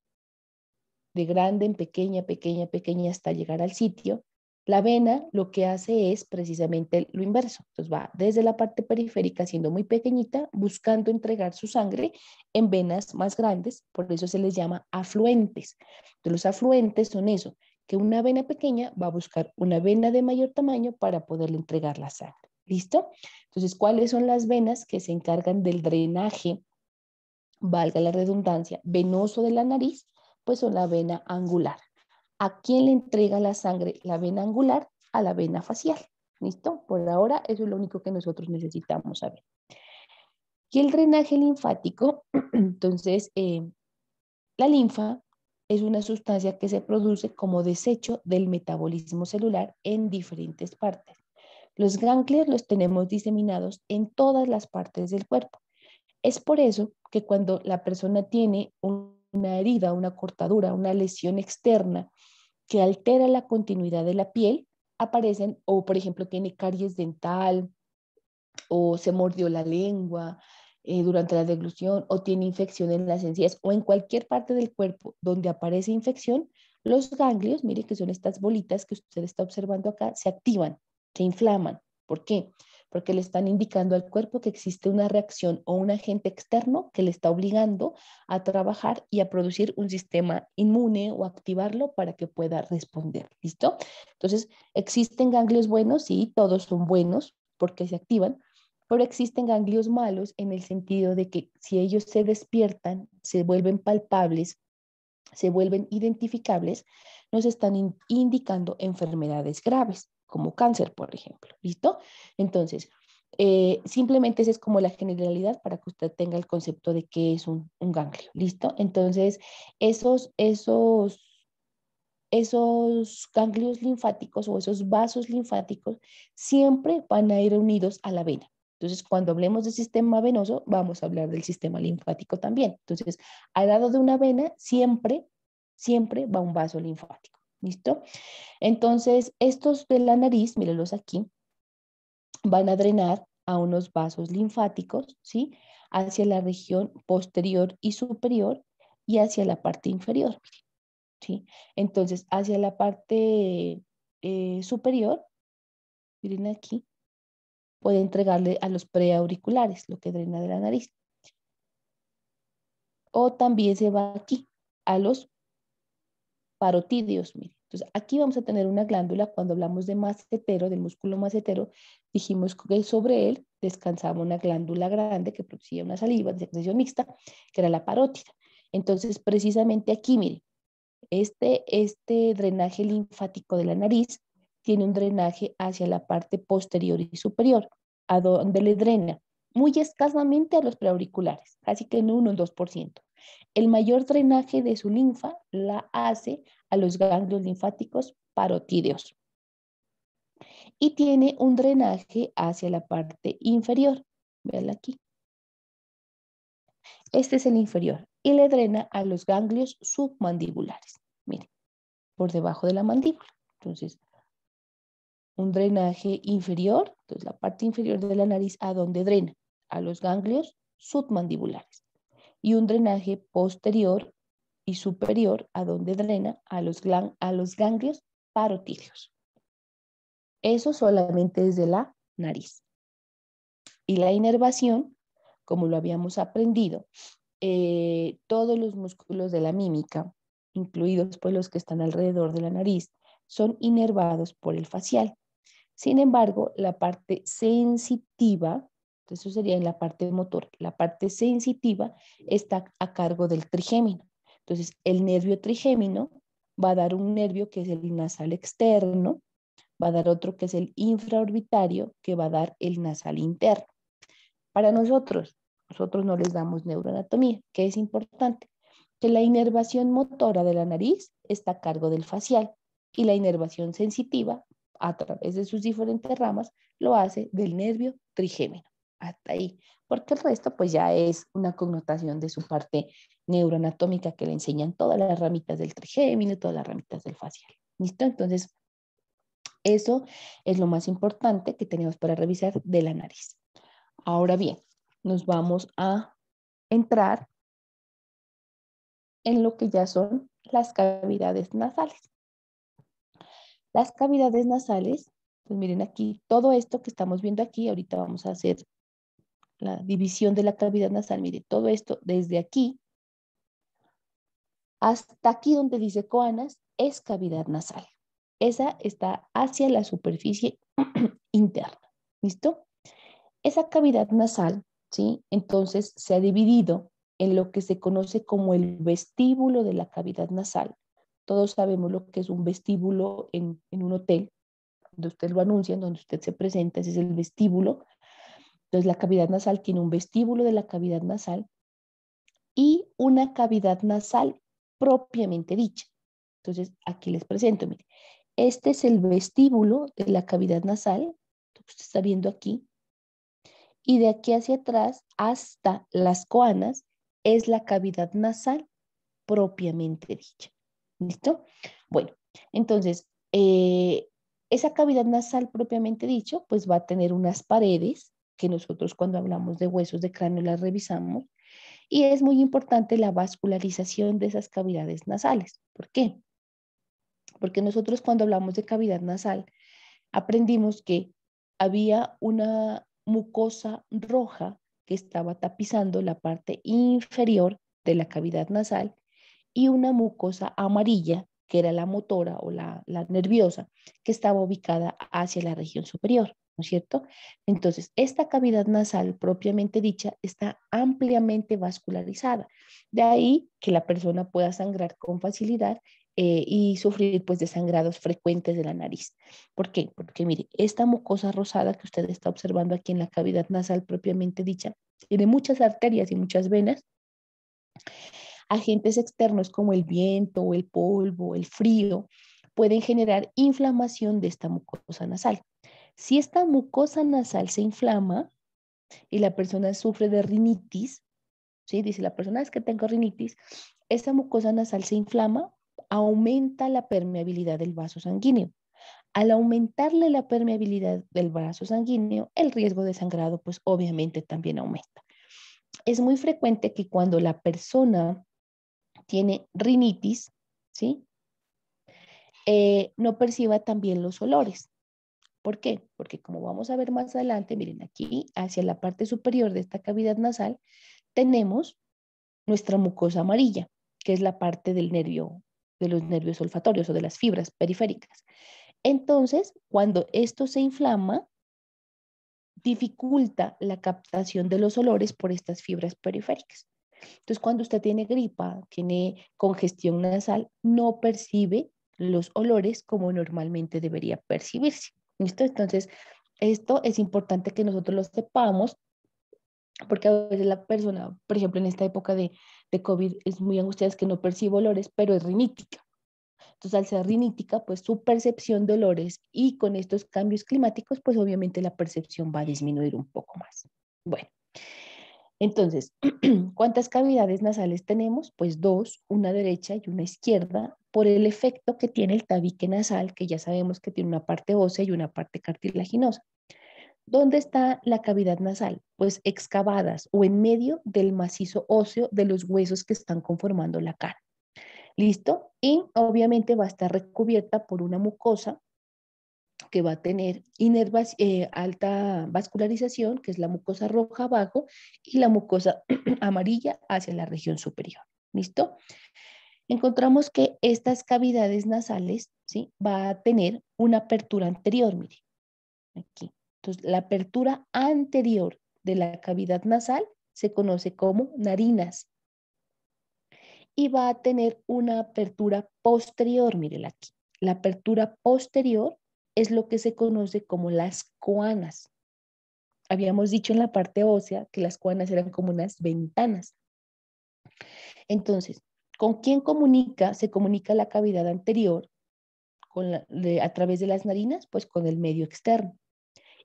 de grande en pequeña, pequeña, pequeña hasta llegar al sitio, la vena lo que hace es precisamente lo inverso. Entonces va desde la parte periférica, siendo muy pequeñita, buscando entregar su sangre en venas más grandes, por eso se les llama afluentes. Entonces los afluentes son eso, que una vena pequeña va a buscar una vena de mayor tamaño para poderle entregar la sangre. ¿Listo? Entonces, ¿cuáles son las venas que se encargan del drenaje, valga la redundancia, venoso de la nariz? Pues son la vena angular. ¿A quién le entrega la sangre? La vena angular a la vena facial. ¿Listo? Por ahora, eso es lo único que nosotros necesitamos saber. Y el drenaje linfático, *clears throat* entonces, eh, la linfa es una sustancia que se produce como desecho del metabolismo celular en diferentes partes. Los ganglios los tenemos diseminados en todas las partes del cuerpo. Es por eso que cuando la persona tiene una herida, una cortadura, una lesión externa que altera la continuidad de la piel, aparecen o por ejemplo tiene caries dental o se mordió la lengua, eh, durante la deglución o tiene infección en las encías o en cualquier parte del cuerpo donde aparece infección, los ganglios, mire que son estas bolitas que usted está observando acá, se activan, se inflaman. ¿Por qué? Porque le están indicando al cuerpo que existe una reacción o un agente externo que le está obligando a trabajar y a producir un sistema inmune o activarlo para que pueda responder. ¿Listo? Entonces, existen ganglios buenos, y todos son buenos porque se activan, pero existen ganglios malos en el sentido de que si ellos se despiertan, se vuelven palpables, se vuelven identificables, nos están indicando enfermedades graves, como cáncer, por ejemplo. ¿Listo? Entonces, eh, simplemente esa es como la generalidad para que usted tenga el concepto de qué es un, un ganglio. ¿Listo? Entonces, esos, esos esos ganglios linfáticos o esos vasos linfáticos siempre van a ir unidos a la vena. Entonces, cuando hablemos del sistema venoso, vamos a hablar del sistema linfático también. Entonces, al lado de una vena siempre, siempre va un vaso linfático. ¿Listo? Entonces, estos de la nariz, mírenlos aquí, van a drenar a unos vasos linfáticos, ¿sí? Hacia la región posterior y superior y hacia la parte inferior, ¿sí? Entonces, hacia la parte eh, superior, miren aquí, puede entregarle a los preauriculares, lo que drena de la nariz. O también se va aquí, a los parotidios. mire. Entonces, aquí vamos a tener una glándula, cuando hablamos de macetero, del músculo macetero, dijimos que sobre él descansaba una glándula grande que producía una saliva de secreción mixta, que era la parótida. Entonces, precisamente aquí, mire, este, este drenaje linfático de la nariz tiene un drenaje hacia la parte posterior y superior, a donde le drena muy escasamente a los preauriculares, casi que en 1 o 2%. El mayor drenaje de su linfa la hace a los ganglios linfáticos parotídeos. Y tiene un drenaje hacia la parte inferior. Veanla aquí. Este es el inferior y le drena a los ganglios submandibulares. Miren, por debajo de la mandíbula. Entonces, un drenaje inferior, entonces la parte inferior de la nariz a donde drena, a los ganglios submandibulares, y un drenaje posterior y superior a donde drena a los, a los ganglios parotídeos. Eso solamente desde la nariz. Y la inervación, como lo habíamos aprendido, eh, todos los músculos de la mímica, incluidos pues los que están alrededor de la nariz, son inervados por el facial. Sin embargo, la parte sensitiva, eso sería en la parte motor, la parte sensitiva está a cargo del trigémino. Entonces, el nervio trigémino va a dar un nervio que es el nasal externo, va a dar otro que es el infraorbitario, que va a dar el nasal interno. Para nosotros, nosotros no les damos neuroanatomía, que es importante, que la inervación motora de la nariz está a cargo del facial y la inervación sensitiva a través de sus diferentes ramas, lo hace del nervio trigémino. Hasta ahí. Porque el resto, pues ya es una connotación de su parte neuroanatómica que le enseñan todas las ramitas del trigémino, todas las ramitas del facial. ¿Listo? Entonces, eso es lo más importante que tenemos para revisar de la nariz. Ahora bien, nos vamos a entrar en lo que ya son las cavidades nasales. Las cavidades nasales, pues miren aquí, todo esto que estamos viendo aquí, ahorita vamos a hacer la división de la cavidad nasal, miren, todo esto desde aquí hasta aquí donde dice coanas es cavidad nasal. Esa está hacia la superficie *clears throat* interna, ¿listo? Esa cavidad nasal, ¿sí? Entonces se ha dividido en lo que se conoce como el vestíbulo de la cavidad nasal todos sabemos lo que es un vestíbulo en, un hotel, donde usted lo anuncia, donde usted se presenta, ese es el vestíbulo. Entonces la cavidad nasal tiene un vestíbulo de la cavidad nasal y una cavidad nasal propiamente dicha. Entonces aquí les presento, mire, este es el vestíbulo de la cavidad nasal, que usted está viendo aquí, y de aquí hacia atrás hasta las coanas es la cavidad nasal propiamente dicha. ¿Listo? Bueno, entonces, eh, esa cavidad nasal propiamente dicho, pues va a tener unas paredes que nosotros cuando hablamos de huesos de cráneo las revisamos. Y es muy importante la vascularización de esas cavidades nasales. ¿Por qué? Porque nosotros cuando hablamos de cavidad nasal aprendimos que había una mucosa roja que estaba tapizando la parte inferior de la cavidad nasal y una mucosa amarilla, que era la motora o la, nerviosa, que estaba ubicada hacia la región superior. ¿no es cierto? Entonces, esta cavidad nasal propiamente dicha está ampliamente vascularizada, de ahí que la persona pueda sangrar con facilidad eh, y sufrir pues desangrados frecuentes de la nariz. ¿Por qué? Porque mire, esta mucosa rosada que usted está observando aquí en la cavidad nasal propiamente dicha, tiene muchas arterias y muchas venas Agentes externos como el viento, el polvo, el frío, pueden generar inflamación de esta mucosa nasal. Si esta mucosa nasal se inflama y la persona sufre de rinitis, ¿sí? dice la persona ah, es que tengo rinitis, esta mucosa nasal se inflama, aumenta la permeabilidad del vaso sanguíneo. Al aumentarle la permeabilidad del vaso sanguíneo, el riesgo de sangrado pues obviamente también aumenta. Es muy frecuente que cuando la persona tiene rinitis, ¿sí? Eh, no perciba también los olores. ¿Por qué? Porque como vamos a ver más adelante, miren aquí, hacia la parte superior de esta cavidad nasal, tenemos nuestra mucosa amarilla, que es la parte del nervio, de los nervios olfatorios o de las fibras periféricas. Entonces, cuando esto se inflama, dificulta la captación de los olores por estas fibras periféricas. Entonces, cuando usted tiene gripa, tiene congestión nasal, no percibe los olores como normalmente debería percibirse. Entonces, esto es importante que nosotros lo sepamos porque a veces la persona, por ejemplo, en esta época de, COVID es muy angustiada, es que no percibe olores, pero es rinítica. Entonces, al ser rinítica, pues su percepción de olores y con estos cambios climáticos, pues obviamente la percepción va a disminuir un poco más. Bueno, entonces, *clears throat* ¿cuántas cavidades nasales tenemos? Pues dos, una derecha y una izquierda, por el efecto que tiene el tabique nasal, que ya sabemos que tiene una parte ósea y una parte cartilaginosa. ¿Dónde está la cavidad nasal? Pues excavadas o en medio del macizo óseo de los huesos que están conformando la cara. ¿Listo? Y obviamente va a estar recubierta por una mucosa que va a tener eh, alta vascularización, que es la mucosa roja abajo, y la mucosa *clears throat* amarilla hacia la región superior. ¿Listo? Encontramos que estas cavidades nasales ¿sí? va a tener una apertura anterior, mire, aquí. Entonces, la apertura anterior de la cavidad nasal se conoce como narinas. Y va a tener una apertura posterior, mírela aquí. La apertura posterior es lo que se conoce como las cuanas. Habíamos dicho en la parte ósea que las cuanas eran como unas ventanas. Entonces, ¿con quién comunica? Se comunica la cavidad anterior a través de las narinas, pues con el medio externo.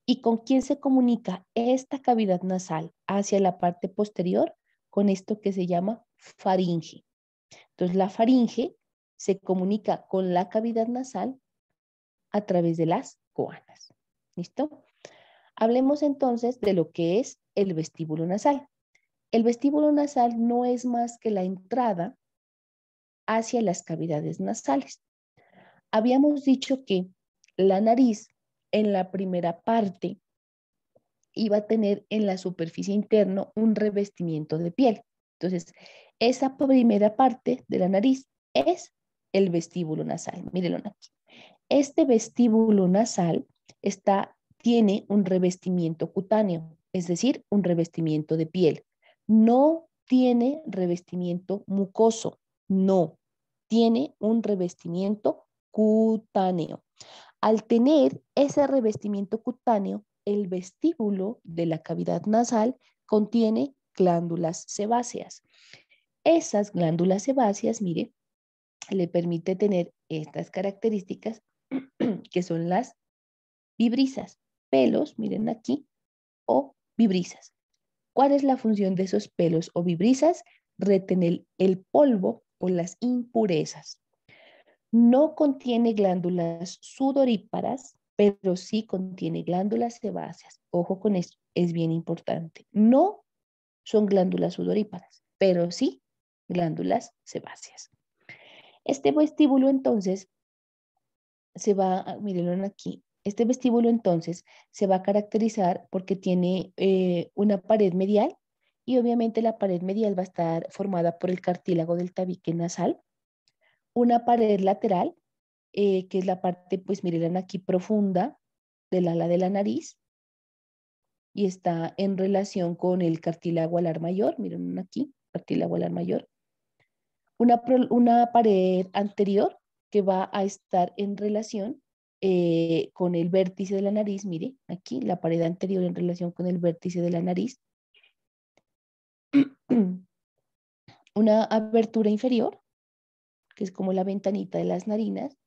¿Y con quién se comunica esta cavidad nasal hacia la parte posterior? Con esto que se llama faringe. Entonces, la faringe se comunica con la cavidad nasal a través de las coanas. ¿Listo? Hablemos entonces de lo que es el vestíbulo nasal. El vestíbulo nasal no es más que la entrada hacia las cavidades nasales. Habíamos dicho que la nariz en la primera parte iba a tener en la superficie interna un revestimiento de piel. Entonces, esa primera parte de la nariz es el vestíbulo nasal. Mírenlo aquí. Este vestíbulo nasal está, tiene un revestimiento cutáneo, es decir, un revestimiento de piel. No tiene revestimiento mucoso, no, tiene un revestimiento cutáneo. Al tener ese revestimiento cutáneo, el vestíbulo de la cavidad nasal contiene glándulas sebáceas. Esas glándulas sebáceas, mire, le permite tener estas características *clears throat* que son las vibrisas, pelos, miren aquí, o vibrisas. ¿Cuál es la función de esos pelos o vibrisas? Retener el polvo o las impurezas. No contiene glándulas sudoríparas, pero sí contiene glándulas sebáceas. Ojo con esto, es bien importante. No son glándulas sudoríparas, pero sí glándulas sebáceas. Este vestíbulo entonces se va, aquí, este vestíbulo entonces se va a caracterizar porque tiene eh, una pared medial y obviamente la pared medial va a estar formada por el cartílago del tabique nasal, una pared lateral, eh, que es la parte, pues miren aquí, profunda del ala de la nariz y está en relación con el cartílago alar mayor, miren aquí, cartílago alar mayor, una, una pared anterior que va a estar en relación eh, con el vértice de la nariz, mire, aquí la pared anterior en relación con el vértice de la nariz. *clears throat* Una abertura inferior, que es como la ventanita de las narinas,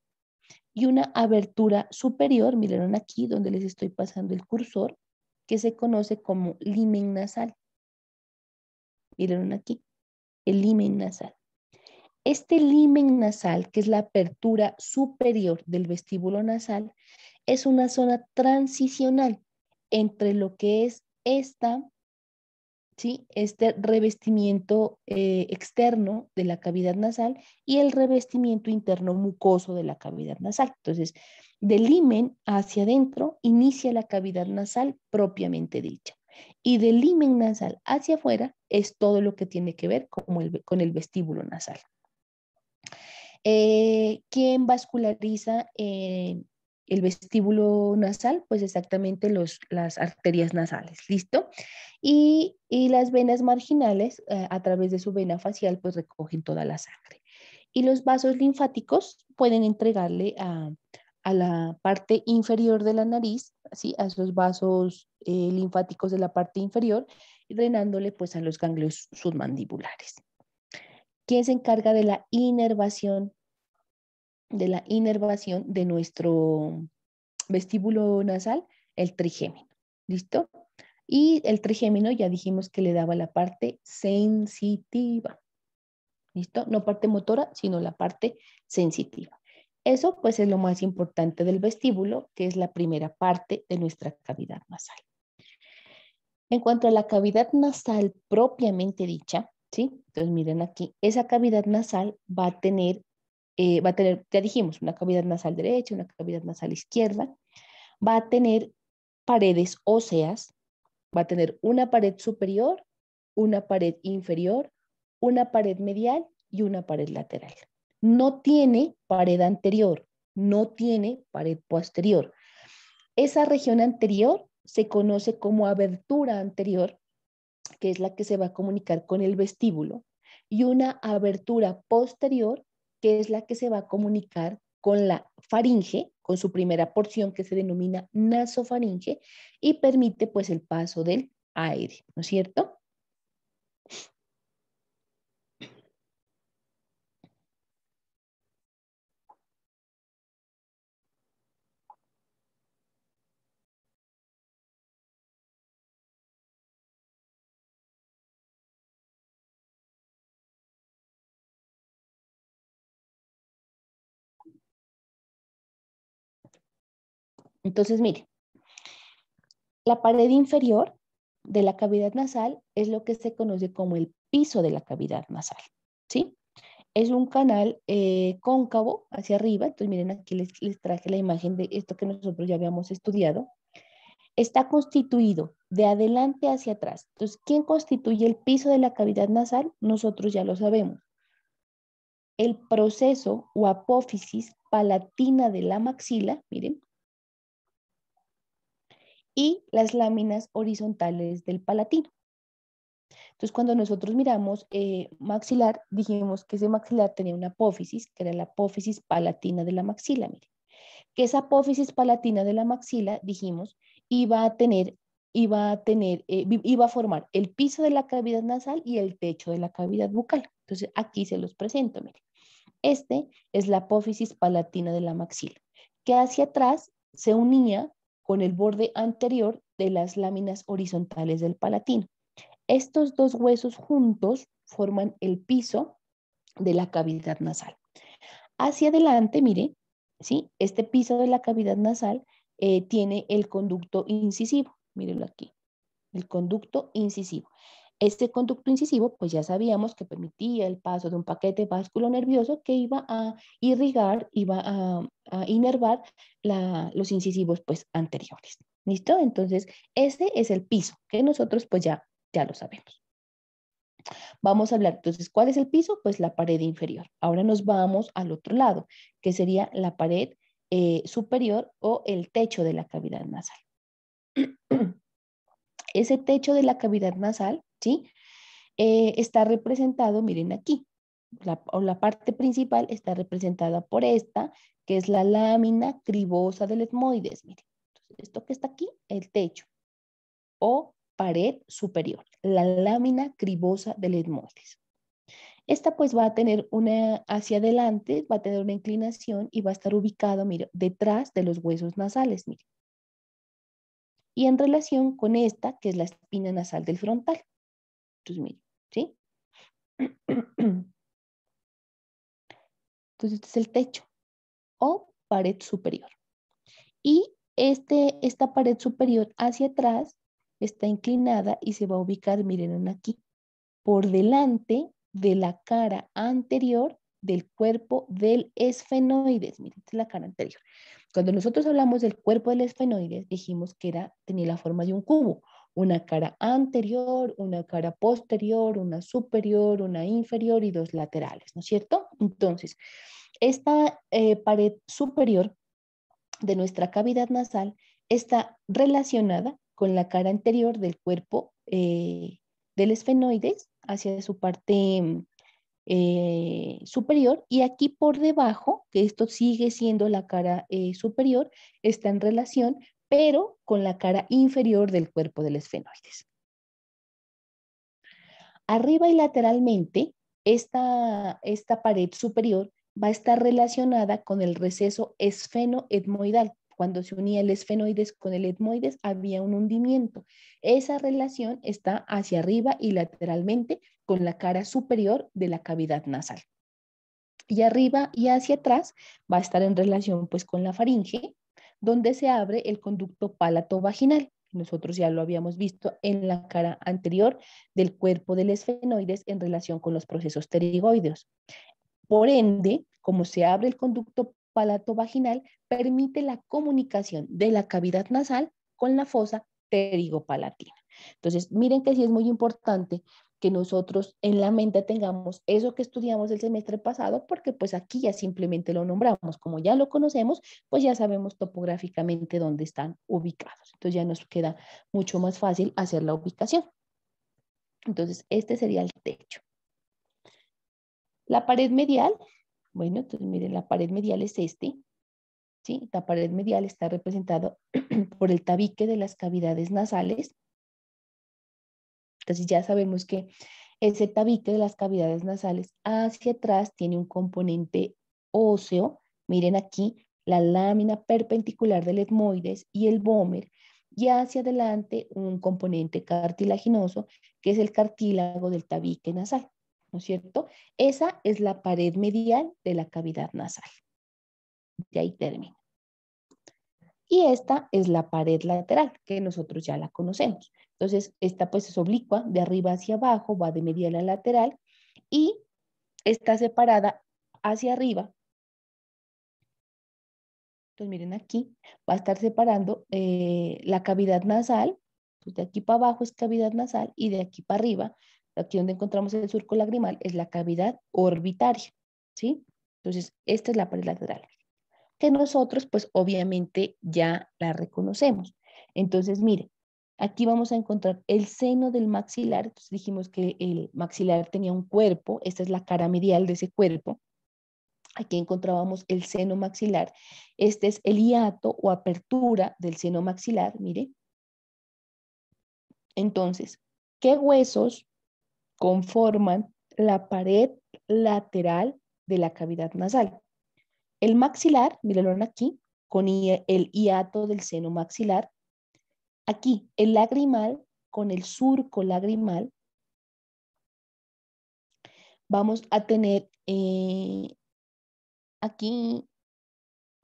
y una abertura superior, miren aquí donde les estoy pasando el cursor, que se conoce como limen nasal. miren aquí, el limen nasal. Este limen nasal, que es la apertura superior del vestíbulo nasal, es una zona transicional entre lo que es esta, ¿sí? este revestimiento eh, externo de la cavidad nasal y el revestimiento interno mucoso de la cavidad nasal. Entonces, del limen hacia adentro inicia la cavidad nasal propiamente dicha. Y del limen nasal hacia afuera es todo lo que tiene que ver con el vestíbulo nasal. Eh, ¿Quién vasculariza eh, el vestíbulo nasal? Pues exactamente las arterias nasales, ¿listo? Y, las venas marginales, eh, a través de su vena facial, pues recogen toda la sangre. Y los vasos linfáticos pueden entregarle a, la parte inferior de la nariz, así a esos vasos linfáticos de la parte inferior, drenándole pues a los ganglios submandibulares. ¿Quién se encarga de la inervación, de la inervación de nuestro vestíbulo nasal, el trigémino. ¿Listo? Y el trigémino ya dijimos que le daba la parte sensitiva. ¿Listo? No parte motora, sino la parte sensitiva. Eso pues es lo más importante del vestíbulo, que es la primera parte de nuestra cavidad nasal. En cuanto a la cavidad nasal propiamente dicha, entonces miren aquí, esa cavidad nasal va a tener, eh, va a tener, ya dijimos, una cavidad nasal derecha, una cavidad nasal izquierda, va a tener paredes óseas, va a tener una pared superior, una pared inferior, una pared medial y una pared lateral. No tiene pared anterior, no tiene pared posterior. Esa región anterior se conoce como abertura anterior que es la que se va a comunicar con el vestíbulo, y una abertura posterior, que es la que se va a comunicar con la faringe, con su primera porción que se denomina nasofaringe y permite pues el paso del aire, ¿no es cierto? Entonces, miren, la pared inferior de la cavidad nasal es lo que se conoce como el piso de la cavidad nasal, ¿sí? Es un canal eh, cóncavo hacia arriba, entonces miren aquí les traje la imagen de esto que nosotros ya habíamos estudiado. Está constituido de adelante hacia atrás. Entonces, ¿quién constituye el piso de la cavidad nasal? Nosotros ya lo sabemos. El proceso o apófisis palatina de la maxila, miren, y las láminas horizontales del palatino. Entonces, cuando nosotros miramos eh, maxilar, dijimos que ese maxilar tenía una apófisis, que era la apófisis palatina de la maxila, Que esa apófisis palatina de la maxila, dijimos, iba a tener, iba a tener, eh, iba a formar el piso de la cavidad nasal y el techo de la cavidad bucal. Entonces, aquí se los presento, mire. Este es la apófisis palatina de la maxila, que hacia atrás se unía con el borde anterior de las láminas horizontales del palatino. Estos dos huesos juntos forman el piso de la cavidad nasal. Hacia adelante, mire, ¿sí? este piso de la cavidad nasal eh, tiene el conducto incisivo. Mírenlo aquí, el conducto incisivo. Este conducto incisivo, pues ya sabíamos que permitía el paso de un paquete vasculo nervioso que iba a irrigar, iba a, inervar los incisivos pues anteriores. ¿Listo? Entonces, ese es el piso que nosotros pues ya, ya lo sabemos. Vamos a hablar entonces, ¿cuál es el piso? Pues la pared inferior. Ahora nos vamos al otro lado, que sería la pared eh, superior o el techo de la cavidad nasal. *clears throat* Ese techo de la cavidad nasal, ¿sí? Eh, está representado, miren aquí, la, parte principal está representada por esta, que es la lámina cribosa del etmoides, miren. esto que está aquí, el techo o pared superior, la lámina cribosa del etmoides. Esta pues va a tener una hacia adelante, va a tener una inclinación y va a estar ubicado, miren, detrás de los huesos nasales, miren y en relación con esta, que es la espina nasal del frontal. Entonces, mire, ¿sí? *clears throat* Entonces, este es el techo o pared superior. Y este, esta pared superior hacia atrás está inclinada y se va a ubicar, miren aquí, por delante de la cara anterior del cuerpo del esfenoides. Miren, esta es la cara anterior. Cuando nosotros hablamos del cuerpo del esfenoides, dijimos que era, tenía la forma de un cubo, una cara anterior, una cara posterior, una superior, una inferior y dos laterales, ¿no es cierto? Entonces, esta eh, pared superior de nuestra cavidad nasal está relacionada con la cara anterior del cuerpo eh, del esfenoides hacia su parte mm, eh, superior y aquí por debajo, que esto sigue siendo la cara eh, superior, está en relación, pero con la cara inferior del cuerpo del esfenoides. Arriba y lateralmente, esta, esta pared superior va a estar relacionada con el receso esfenoetmoidal Cuando se unía el esfenoides con el etmoides había un hundimiento. Esa relación está hacia arriba y lateralmente con la cara superior de la cavidad nasal. Y arriba y hacia atrás va a estar en relación pues con la faringe, donde se abre el conducto palato-vaginal. Nosotros ya lo habíamos visto en la cara anterior del cuerpo del esfenoides en relación con los procesos pterigoideos. Por ende, como se abre el conducto palato-vaginal, permite la comunicación de la cavidad nasal con la fosa pterigopalatina. Entonces, miren que sí es muy importante que nosotros en la mente tengamos eso que estudiamos el semestre pasado, porque pues aquí ya simplemente lo nombramos, como ya lo conocemos, pues ya sabemos topográficamente dónde están ubicados. Entonces ya nos queda mucho más fácil hacer la ubicación. Entonces, este sería el techo. La pared medial, bueno, entonces miren, la pared medial es este, ¿sí? La pared medial está representada *clears throat* por el tabique de las cavidades nasales, entonces ya sabemos que ese tabique de las cavidades nasales hacia atrás tiene un componente óseo. Miren aquí la lámina perpendicular del etmoides y el bómer y hacia adelante un componente cartilaginoso que es el cartílago del tabique nasal. ¿No es cierto? Esa es la pared medial de la cavidad nasal. De ahí termina. Y esta es la pared lateral, que nosotros ya la conocemos. Entonces, esta pues es oblicua, de arriba hacia abajo, va de medial a lateral y está separada hacia arriba. Entonces, miren aquí, va a estar separando eh, la cavidad nasal, pues, de aquí para abajo es cavidad nasal y de aquí para arriba, aquí donde encontramos el surco lagrimal, es la cavidad orbitaria, ¿sí? Entonces, esta es la pared lateral, que nosotros pues obviamente ya la reconocemos. Entonces, miren, Aquí vamos a encontrar el seno del maxilar. Entonces dijimos que el maxilar tenía un cuerpo. Esta es la cara medial de ese cuerpo. Aquí encontrábamos el seno maxilar. Este es el hiato o apertura del seno maxilar, mire. Entonces, ¿qué huesos conforman la pared lateral de la cavidad nasal? El maxilar, mírenlo aquí, con el hiato del seno maxilar, Aquí, el lagrimal, con el surco lagrimal, vamos a tener eh, aquí,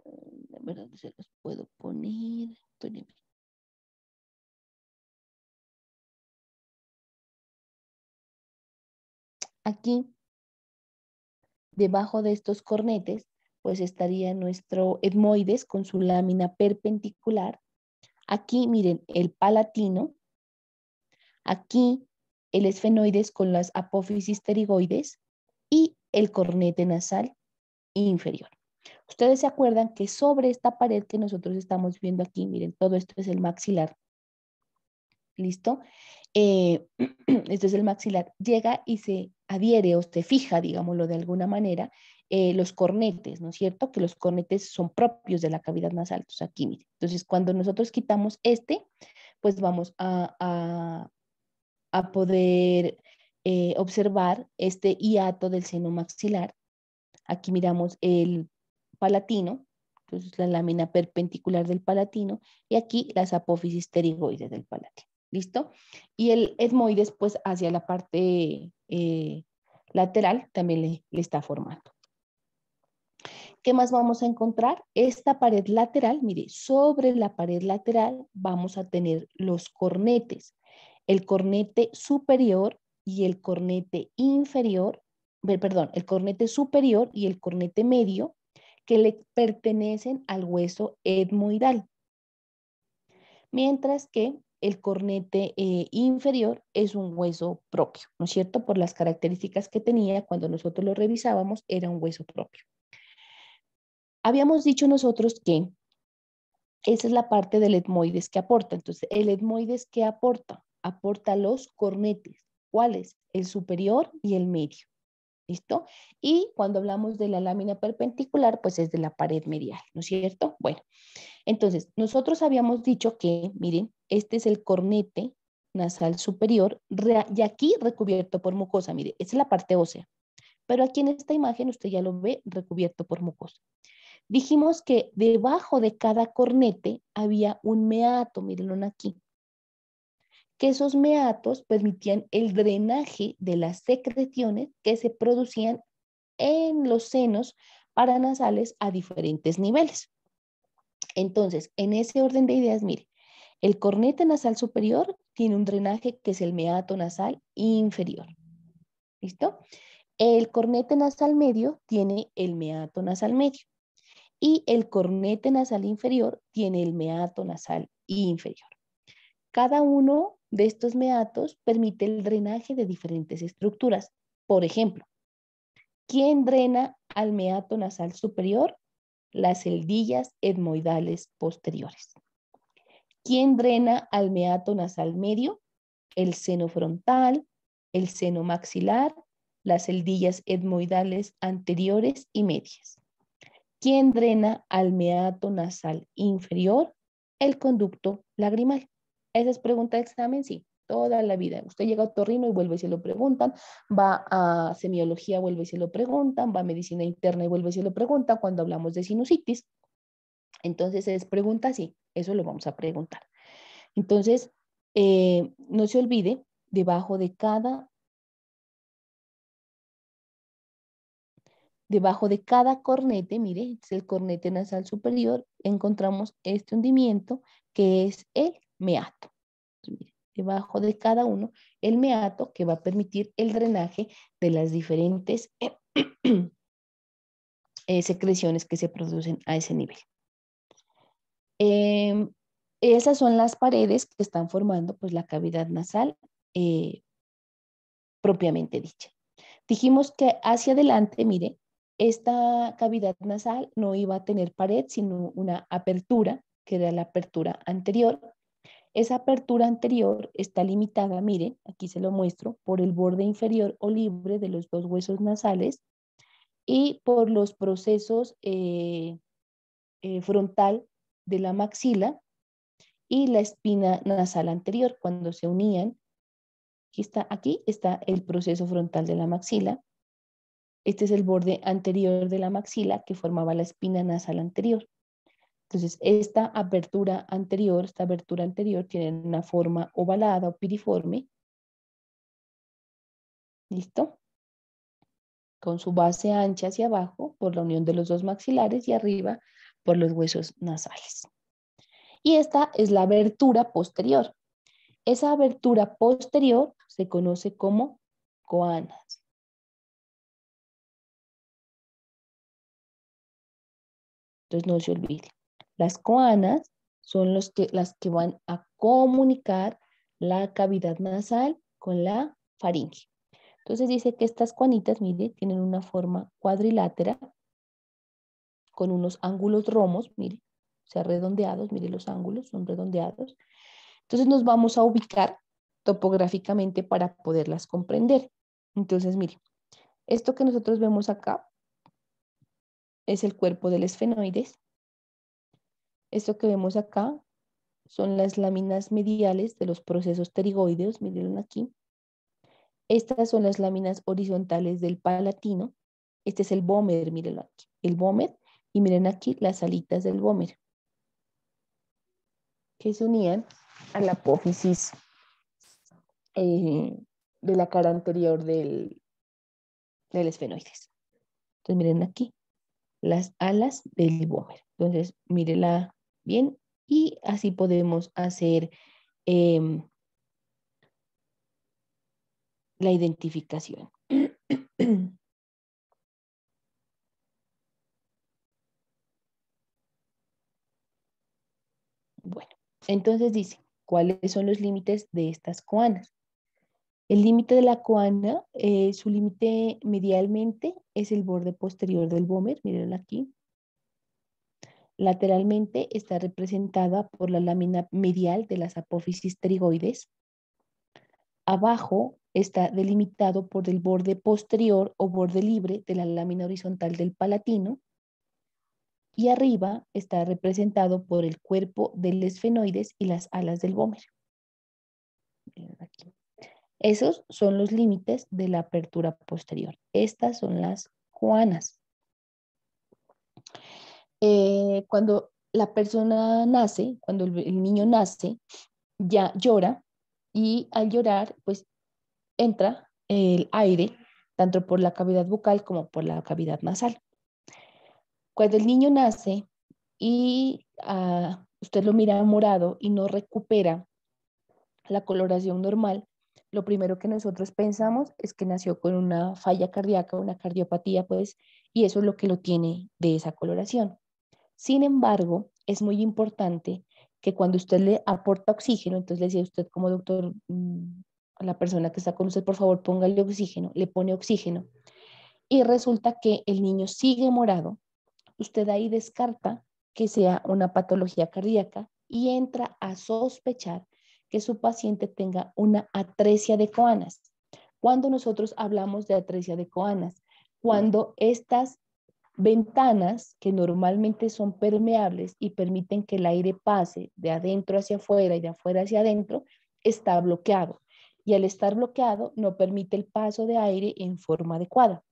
a verdad se los puedo poner, Aquí, debajo de estos cornetes, pues estaría nuestro etmoides con su lámina perpendicular Aquí, miren, el palatino, aquí el esfenoides con las apófisis pterigoides y el cornete nasal inferior. Ustedes se acuerdan que sobre esta pared que nosotros estamos viendo aquí, miren, todo esto es el maxilar. ¿Listo? Eh, *clears throat* esto es el maxilar. Llega y se adhiere o se fija, digámoslo de alguna manera, eh, los cornetes, ¿no es cierto? Que los cornetes son propios de la cavidad más alta. aquí, mire. Entonces, cuando nosotros quitamos este, pues vamos a, poder eh, observar este hiato del seno maxilar. Aquí miramos el palatino, entonces la lámina perpendicular del palatino, y aquí las apófisis pterigoides del palatino. ¿Listo? Y el etmoides, pues, hacia la parte eh, lateral también le está formando. ¿Qué más vamos a encontrar? Esta pared lateral, mire, sobre la pared lateral vamos a tener los cornetes, el cornete superior y el cornete inferior, perdón, el cornete superior y el cornete medio que le pertenecen al hueso etmoidal. Mientras que el cornete eh, inferior es un hueso propio, ¿no es cierto? Por las características que tenía cuando nosotros lo revisábamos, era un hueso propio. Habíamos dicho nosotros que esa es la parte del etmoides que aporta. Entonces, ¿el etmoides que aporta? Aporta los cornetes. ¿Cuáles? El superior y el medio. ¿Listo? Y cuando hablamos de la lámina perpendicular, pues es de la pared medial, ¿no es cierto? Bueno, entonces, nosotros habíamos dicho que, miren, este es el cornete nasal superior y aquí recubierto por mucosa, mire, esa es la parte ósea. Pero aquí en esta imagen usted ya lo ve recubierto por mucosa. Dijimos que debajo de cada cornete había un meato, mírenlo aquí, que esos meatos permitían el drenaje de las secreciones que se producían en los senos paranasales a diferentes niveles. Entonces, en ese orden de ideas, mire, el cornete nasal superior tiene un drenaje que es el meato nasal inferior. ¿Listo? El cornete nasal medio tiene el meato nasal medio y el cornete nasal inferior tiene el meato nasal inferior. Cada uno de estos meatos permite el drenaje de diferentes estructuras. Por ejemplo, ¿quién drena al meato nasal superior? Las celdillas etmoidales posteriores. ¿Quién drena al meato nasal medio? El seno frontal, el seno maxilar, las celdillas etmoidales anteriores y medias. ¿Quién drena al meato nasal inferior el conducto lagrimal. Esa es pregunta de examen, sí, toda la vida. Usted llega a torrino y vuelve y se lo preguntan, va a semiología, vuelve y se lo preguntan, va a medicina interna y vuelve y se lo preguntan cuando hablamos de sinusitis. Entonces es pregunta, sí, eso lo vamos a preguntar. Entonces, eh, no se olvide, debajo de cada Debajo de cada cornete, mire, es el cornete nasal superior, encontramos este hundimiento que es el meato. debajo de cada uno, el meato que va a permitir el drenaje de las diferentes *clears throat* eh, secreciones que se producen a ese nivel. Em, esas son las paredes que están formando pues, la cavidad nasal eh, propiamente dicha. Dijimos que hacia adelante, mire, esta cavidad nasal no iba a tener pared, sino una apertura, que era la apertura anterior. Esa apertura anterior está limitada, miren, aquí se lo muestro, por el borde inferior o libre de los dos huesos nasales y por los procesos eh, eh, frontal de la maxila y la espina nasal anterior. Cuando se unían, aquí aquí está el proceso frontal de la maxila este es el borde anterior de la maxila que formaba la espina nasal anterior. Entonces, esta apertura anterior, esta abertura anterior tiene una forma ovalada o piriforme. ¿Listo? Con su base ancha hacia abajo por la unión de los dos maxilares y arriba por los huesos nasales. Y esta es la abertura posterior. Esa abertura posterior se conoce como coanas. Entonces no se olvide. Las coanas son los que, las que van a comunicar la cavidad nasal con la faringe. Entonces dice que estas cuanitas, mire, tienen una forma cuadrilátera con unos ángulos romos, mire, o sea, redondeados, mire los ángulos, son redondeados. Entonces nos vamos a ubicar topográficamente para poderlas comprender. Entonces, mire, esto que nosotros vemos acá es el cuerpo del esfenoides. Esto que vemos acá son las láminas mediales de los procesos pterigoideos, miren aquí. Estas son las láminas horizontales del palatino. Este es el bómer, miren aquí, el bómer. Y miren aquí las alitas del bómer, que se unían a la apófisis eh, de la cara anterior del, del esfenoides. Entonces miren aquí, las alas del boomer. Entonces, mírela bien y así podemos hacer em, la identificación. *clears throat* Bueno, entonces dice, ¿cuáles son los límites de estas coanas? El límite de la coana, eh, su límite medialmente es el borde posterior del bómer, miren aquí. Lateralmente está representada por la lámina medial de las apófisis trigoides. Abajo está delimitado por el borde posterior o borde libre de la lámina horizontal del palatino. Y arriba está representado por el cuerpo del esfenoides y las alas del bómer. Miren aquí. Esos son los límites de la apertura posterior. Estas son las juanas. Eh, cuando la persona nace, cuando el, niño nace, ya llora y al llorar, pues entra el aire tanto por la cavidad bucal como por la cavidad nasal. Cuando el niño nace y ah, usted lo mira morado y no recupera la coloración normal, lo primero que nosotros pensamos es que nació con una falla cardíaca, una cardiopatía, pues, y eso es lo que lo tiene de esa coloración. Sin embargo, es muy importante que cuando usted le aporta oxígeno, entonces le decía usted como doctor mm, a la persona que está con usted, por favor, póngale oxígeno, le pone oxígeno. Y resulta que el niño sigue morado, usted ahí descarta que sea una patología cardíaca y entra a sospechar que su paciente tenga una atresia de coanas. Cuando nosotros hablamos de atresia de coanas, cuando estas ventanas que normalmente son permeables y permiten que el aire pase de adentro hacia afuera y de afuera hacia adentro, está bloqueado. Y al estar bloqueado no permite el paso de aire en forma adecuada.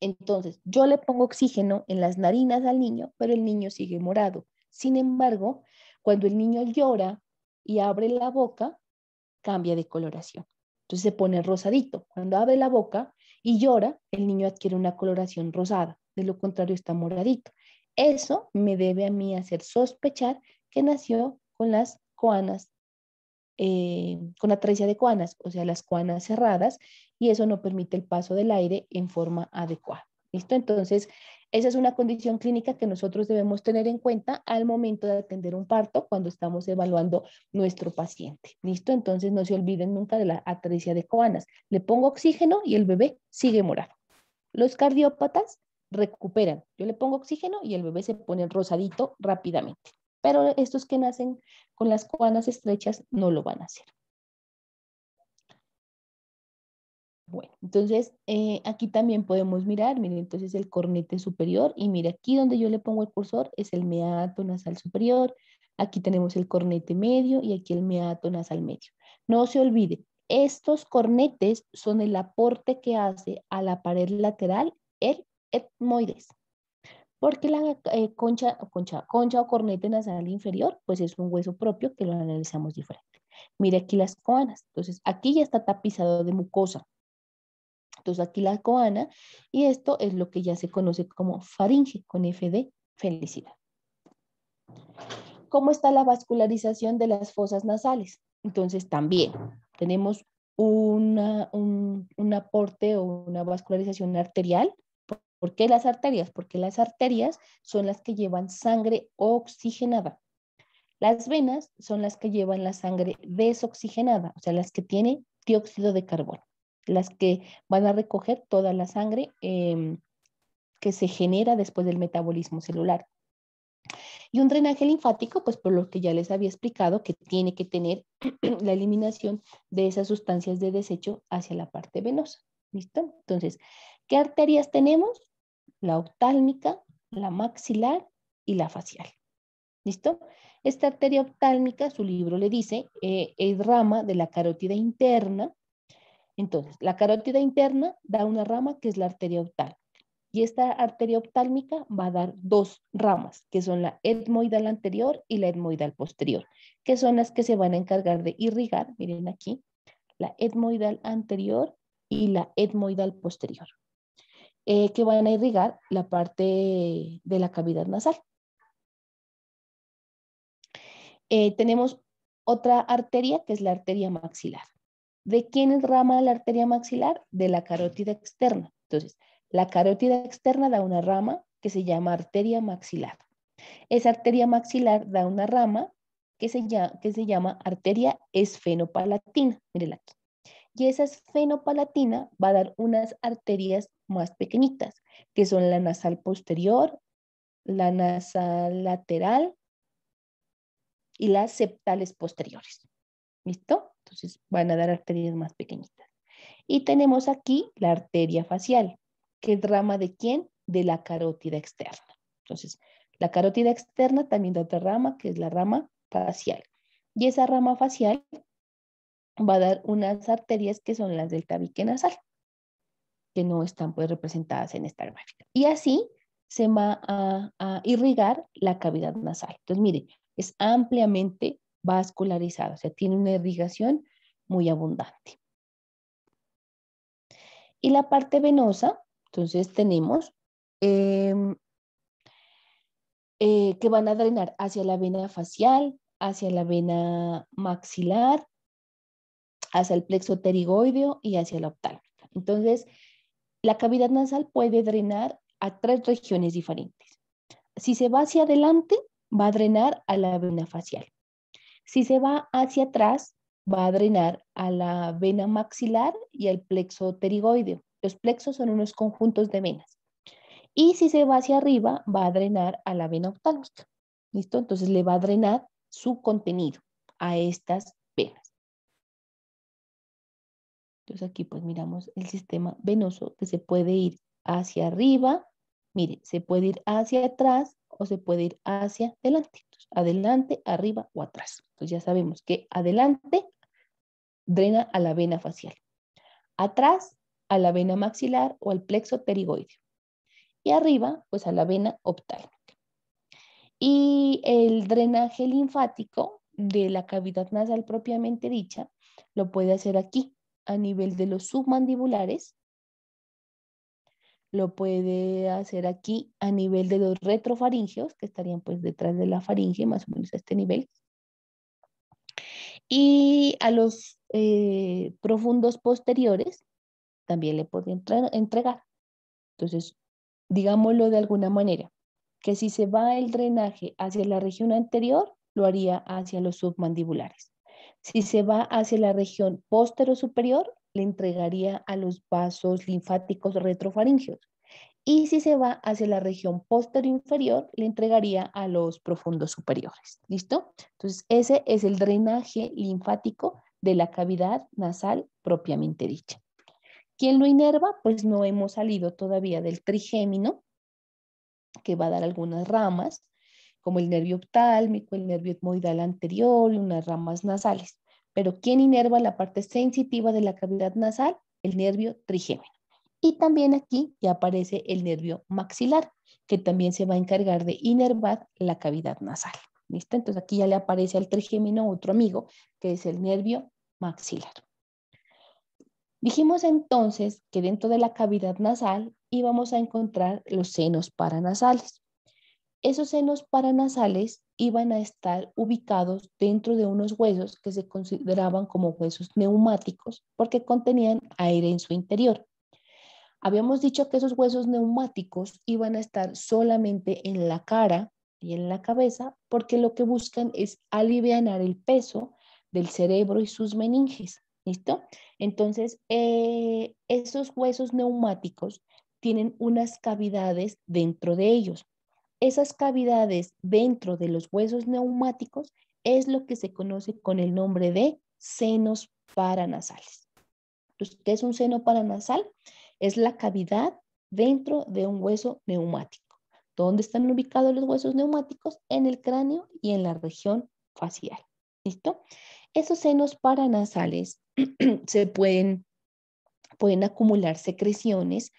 Entonces, yo le pongo oxígeno en las narinas al niño, pero el niño sigue morado. Sin embargo, cuando el niño llora y abre la boca, cambia de coloración. Entonces se pone rosadito. Cuando abre la boca y llora, el niño adquiere una coloración rosada. De lo contrario, está moradito. Eso me debe a mí hacer sospechar que nació con las coanas, eh, con la traición de coanas, o sea, las coanas cerradas, y eso no permite el paso del aire en forma adecuada. ¿Listo? Entonces, esa es una condición clínica que nosotros debemos tener en cuenta al momento de atender un parto cuando estamos evaluando nuestro paciente. ¿Listo? Entonces no se olviden nunca de la atresia de Coanas. Le pongo oxígeno y el bebé sigue morado. Los cardiópatas recuperan. Yo le pongo oxígeno y el bebé se pone rosadito rápidamente. Pero estos que nacen con las coanas estrechas no lo van a hacer. Bueno, entonces eh, aquí también podemos mirar, miren, entonces el cornete superior y mire aquí donde yo le pongo el cursor es el meato nasal superior, aquí tenemos el cornete medio y aquí el meato nasal medio. No se olvide, estos cornetes son el aporte que hace a la pared lateral el etmoides, porque la eh, concha, concha, concha o cornete nasal inferior pues es un hueso propio que lo analizamos diferente. Mire aquí las conas, entonces aquí ya está tapizado de mucosa, aquí la coana y esto es lo que ya se conoce como faringe con F de felicidad. ¿Cómo está la vascularización de las fosas nasales? Entonces también tenemos un, un aporte o una vascularización arterial, ¿Por qué las arterias? Porque las arterias son las que llevan sangre oxigenada. Las venas son las que llevan la sangre desoxigenada, o sea, las que tienen dióxido de carbono las que van a recoger toda la sangre em, que se genera después del metabolismo celular. Y un drenaje linfático, pues por lo que ya les había explicado, que tiene que tener *clears throat* la eliminación de esas sustancias de desecho hacia la parte venosa. ¿Listo? Entonces, ¿qué arterias tenemos? La oftálmica, la maxilar y la facial. ¿Listo? Esta arteria oftálmica, su libro le dice, eh, es rama de la carótida interna entonces, la carótida interna da una rama que es la arteria optálmica. Y esta arteria optálmica va a dar dos ramas, que son la etmoidal anterior y la etmoidal posterior, que son las que se van a encargar de irrigar, miren aquí, la etmoidal anterior y la etmoidal posterior, eh, que van a irrigar la parte de la cavidad nasal. Eh, tenemos otra arteria que es la arteria maxilar. ¿De quién es rama la arteria maxilar? De la carótida externa. Entonces, la carótida externa da una rama que se llama arteria maxilar. Esa arteria maxilar da una rama que se llama, arteria esfenopalatina. Mírenla aquí. Y esa esfenopalatina va a dar unas arterias más pequeñitas, que son la nasal posterior, la nasal lateral y las septales posteriores. ¿Listo? entonces van a dar arterias más pequeñitas. Y tenemos aquí la arteria facial, que es rama de quién? De la carótida externa. Entonces, la carótida externa también da otra rama, que es la rama facial. Y esa rama facial va a dar unas arterias que son las del tabique nasal, que no están pues representadas en esta gráfica. Y así se va a, a irrigar la cavidad nasal. Entonces, mire, es ampliamente vascularizada, o sea, tiene una irrigación muy abundante. Y la parte venosa, entonces tenemos em, eh, que van a drenar hacia la vena facial, hacia la vena maxilar, hacia el plexo pterigoideo y hacia la oftálmica. Entonces, la cavidad nasal puede drenar a tres regiones diferentes. Si se va hacia adelante, va a drenar a la vena facial. Si se va hacia atrás, va a drenar a la vena maxilar y al plexo pterigoideo. Los plexos son unos conjuntos de venas. Y si se va hacia arriba, va a drenar a la vena oftálmica. ¿Listo? Entonces le va a drenar su contenido a estas venas. Entonces aquí pues miramos el sistema venoso que se puede ir hacia arriba, mire, se puede ir hacia atrás, o se puede ir hacia adelante. adelante, arriba o atrás. Entonces ya sabemos que adelante drena a la vena facial. Atrás a la vena maxilar o al plexo pterigoide. Y arriba, pues a la vena oftálmica. Y el drenaje linfático de la cavidad nasal propiamente dicha lo puede hacer aquí, a nivel de los submandibulares, lo puede hacer aquí a nivel de los retrofaringeos, que estarían pues detrás de la faringe, más o menos a este nivel. Y a los eh, profundos posteriores también le puede entregar. Entonces, digámoslo de alguna manera, que si se va el drenaje hacia la región anterior, lo haría hacia los submandibulares. Si se va hacia la región postero superior, le entregaría a los vasos linfáticos retrofaringios. Y si se va hacia la región posterior inferior, le entregaría a los profundos superiores. ¿Listo? Entonces, ese es el drenaje linfático de la cavidad nasal propiamente dicha. ¿Quién lo inerva? Pues no hemos salido todavía del trigémino, que va a dar algunas ramas, como el nervio oftálmico, el nervio etmoidal anterior y unas ramas nasales. Pero ¿quién inerva la parte sensitiva de la cavidad nasal? El nervio trigémino. Y también aquí ya aparece el nervio maxilar, que también se va a encargar de inervar la cavidad nasal. ¿Listo? Entonces aquí ya le aparece al trigémino otro amigo, que es el nervio maxilar. Dijimos entonces que dentro de la cavidad nasal íbamos a encontrar los senos paranasales. Esos senos paranasales iban a estar ubicados dentro de unos huesos que se consideraban como huesos neumáticos porque contenían aire en su interior. Habíamos dicho que esos huesos neumáticos iban a estar solamente en la cara y en la cabeza porque lo que buscan es aliviar el peso del cerebro y sus meninges. ¿Listo? Entonces, eh, esos huesos neumáticos tienen unas cavidades dentro de ellos. Esas cavidades dentro de los huesos neumáticos es lo que se conoce con el nombre de senos paranasales. ¿Qué es un seno paranasal? Es la cavidad dentro de un hueso neumático. ¿Dónde están ubicados los huesos neumáticos? En el cráneo y en la región facial. ¿Listo? Esos senos paranasales *clears throat* se pueden acumular secreciones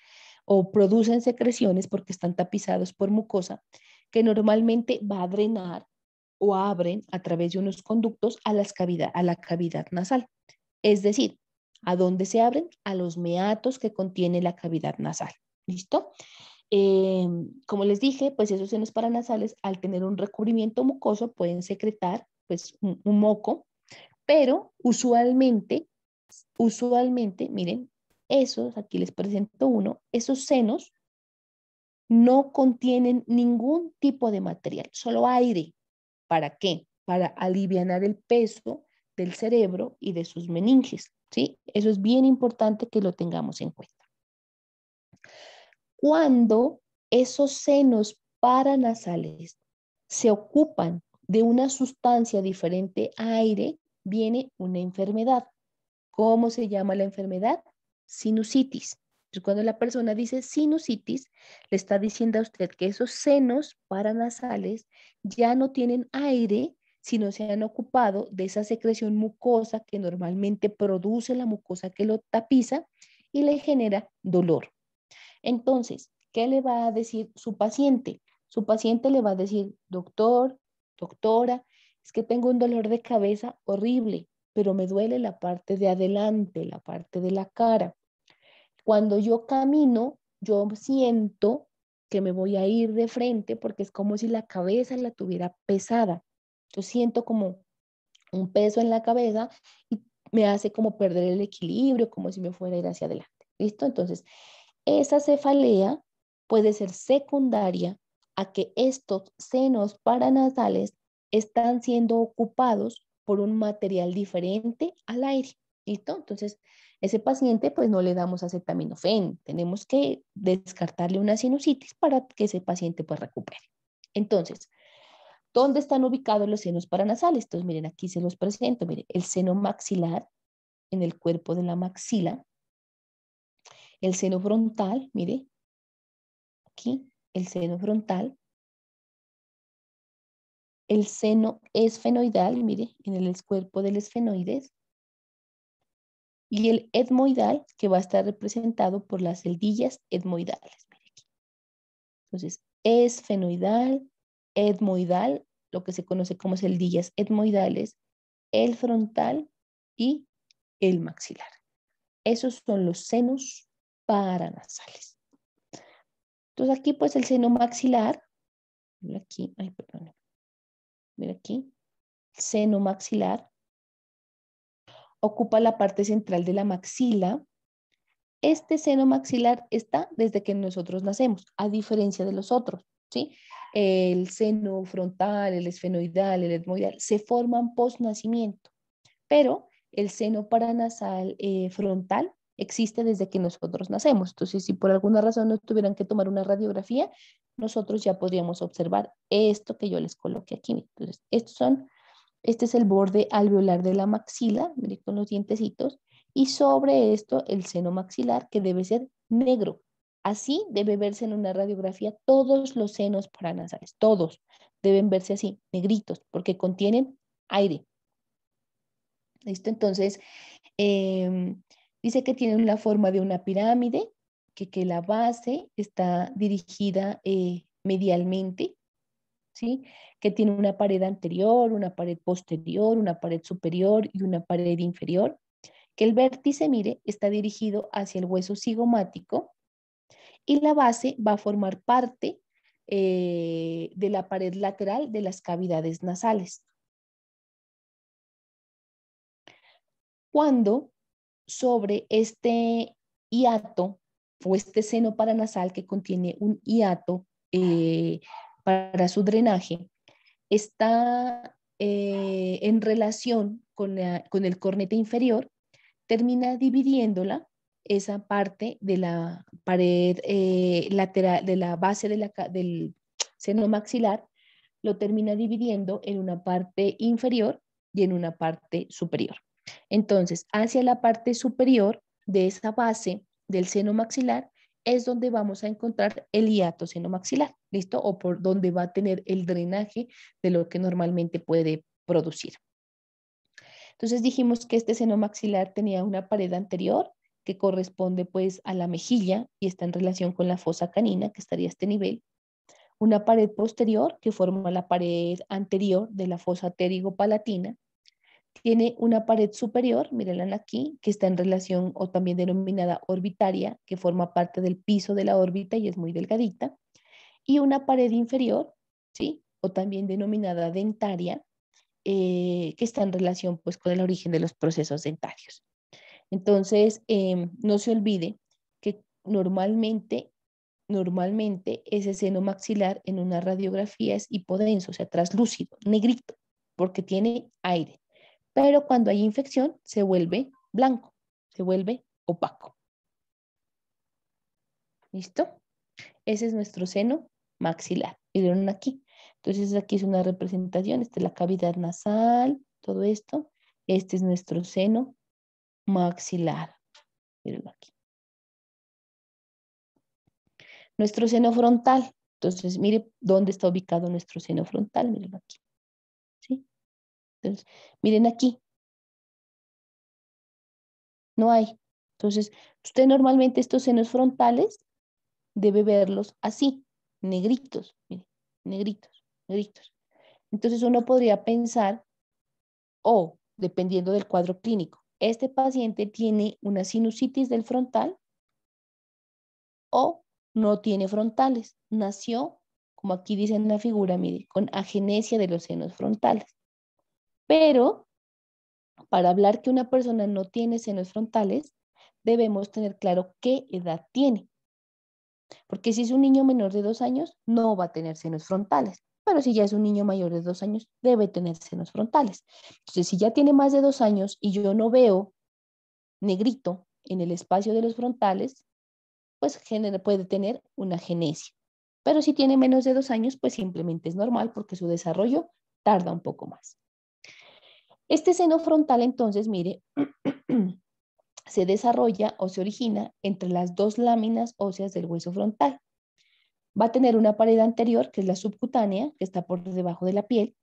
o producen secreciones porque están tapizados por mucosa que normalmente va a drenar o abren a través de unos conductos a, a la cavidad nasal. Es decir, ¿a dónde se abren? A los meatos que contiene la cavidad nasal. ¿Listo? Em, como les dije, pues esos senos paranasales al tener un recubrimiento mucoso pueden secretar pues un moco, pero usualmente, usualmente, miren, esos, aquí les presento uno, esos senos no contienen ningún tipo de material, solo aire. ¿Para qué? Para aliviar el peso del cerebro y de sus meninges. ¿sí? Eso es bien importante que lo tengamos en cuenta. Cuando esos senos paranasales se ocupan de una sustancia diferente a aire, viene una enfermedad. ¿Cómo se llama la enfermedad? sinusitis. cuando la persona dice sinusitis, le está diciendo a usted que esos senos paranasales ya no tienen aire, sino se han ocupado de esa secreción mucosa que normalmente produce la mucosa que lo tapiza y le genera dolor. Entonces, ¿qué le va a decir su paciente? Su paciente le va a decir, doctor, doctora, es que tengo un dolor de cabeza horrible, pero me duele la parte de adelante, la parte de la cara. Cuando yo camino, yo siento que me voy a ir de frente porque es como si la cabeza la tuviera pesada. Yo siento como un peso en la cabeza y me hace como perder el equilibrio, como si me fuera a ir hacia adelante. ¿Listo? Entonces, esa cefalea puede ser secundaria a que estos senos paranasales están siendo ocupados por un material diferente al aire. ¿Listo? Entonces, ese paciente pues no le damos acetaminofén, tenemos que descartarle una sinusitis para que ese paciente pues recupere. Entonces, ¿dónde están ubicados los senos paranasales? Entonces, miren, aquí se los presento, miren, el seno maxilar en el cuerpo de la maxila, el seno frontal, miren, aquí, el seno frontal, el seno esfenoidal, mire, en el cuerpo del esfenoides, y el etmoidal, que va a estar representado por las celdillas etmoidales. Mire aquí. Entonces, esfenoidal, etmoidal, lo que se conoce como celdillas etmoidales, el frontal y el maxilar. Esos son los senos paranasales. Entonces aquí pues el seno maxilar, aquí, ay, perdón, mira aquí, seno maxilar, ocupa la parte central de la maxila. Este seno maxilar está desde que nosotros nacemos, a diferencia de los otros, ¿sí? El seno frontal, el esfenoidal, el etmoidal, se forman post nacimiento, pero el seno paranasal eh, frontal existe desde que nosotros nacemos. Entonces, si por alguna razón no tuvieran que tomar una radiografía, nosotros ya podríamos observar esto que yo les coloqué aquí. Entonces, estos son, este es el borde alveolar de la maxila, con los dientecitos, y sobre esto el seno maxilar que debe ser negro. Así debe verse en una radiografía todos los senos paranasales, todos deben verse así, negritos, porque contienen aire. ¿Listo? Entonces, em, dice que tiene la forma de una pirámide, que, la base está dirigida eh, medialmente, ¿sí? que tiene una pared anterior, una pared posterior, una pared superior y una pared inferior, que el vértice, mire, está dirigido hacia el hueso cigomático y la base va a formar parte eh, de la pared lateral de las cavidades nasales. Cuando sobre este hiato o este seno paranasal que contiene un hiato eh, para su drenaje, está eh, en relación con, el cornete inferior, termina dividiéndola esa parte de la pared eh, lateral, de la base del seno maxilar, lo termina dividiendo en una parte inferior y en una parte superior. Entonces, hacia la parte superior de esa base del seno maxilar es donde vamos a encontrar el hiato seno maxilar, ¿listo? O por donde va a tener el drenaje de lo que normalmente puede producir. Entonces dijimos que este seno maxilar tenía una pared anterior que corresponde pues a la mejilla y está en relación con la fosa canina que estaría a este nivel. Una pared posterior que forma la pared anterior de la fosa palatina tiene una pared superior, mírenla aquí, que está en relación o también denominada orbitaria, que forma parte del piso de la órbita y es muy delgadita. Y una pared inferior, ¿sí? O también denominada dentaria, eh, que está en relación pues, con el origen de los procesos dentarios. Entonces, em, no se olvide que normalmente, normalmente ese seno maxilar en una radiografía es hipodenso, o sea, traslúcido, negrito, porque tiene aire pero cuando hay infección se vuelve blanco, se vuelve opaco. ¿Listo? Ese es nuestro seno maxilar. miren aquí. Entonces aquí es una representación, esta es la cavidad nasal, todo esto. Este es nuestro seno maxilar. Mírenlo aquí. Nuestro seno frontal. Entonces, mire dónde está ubicado nuestro seno frontal. Mírenlo aquí. Entonces, miren aquí. No hay. Entonces, usted normalmente estos senos frontales debe verlos así, negritos, miren, negritos, negritos. Entonces uno podría pensar, o dependiendo del cuadro clínico, este paciente tiene una sinusitis del frontal o no tiene frontales. Nació, como aquí dice en la figura, mire, con agenesia de los senos frontales. Pero para hablar que una persona no tiene senos frontales, debemos tener claro qué edad tiene. Porque si es un niño menor de dos años, no va a tener senos frontales. Pero si ya es un niño mayor de dos años, debe tener senos frontales. Entonces, si ya tiene más de dos años y yo no veo negrito en el espacio de los frontales, pues puede tener una genesia. Pero si tiene menos de dos años, pues simplemente es normal porque su desarrollo tarda un poco más. Este seno frontal, entonces, mire, *clears throat* se desarrolla o se origina entre las dos láminas óseas del hueso frontal. Va a tener una pared anterior, que es la subcutánea, que está por debajo de la piel.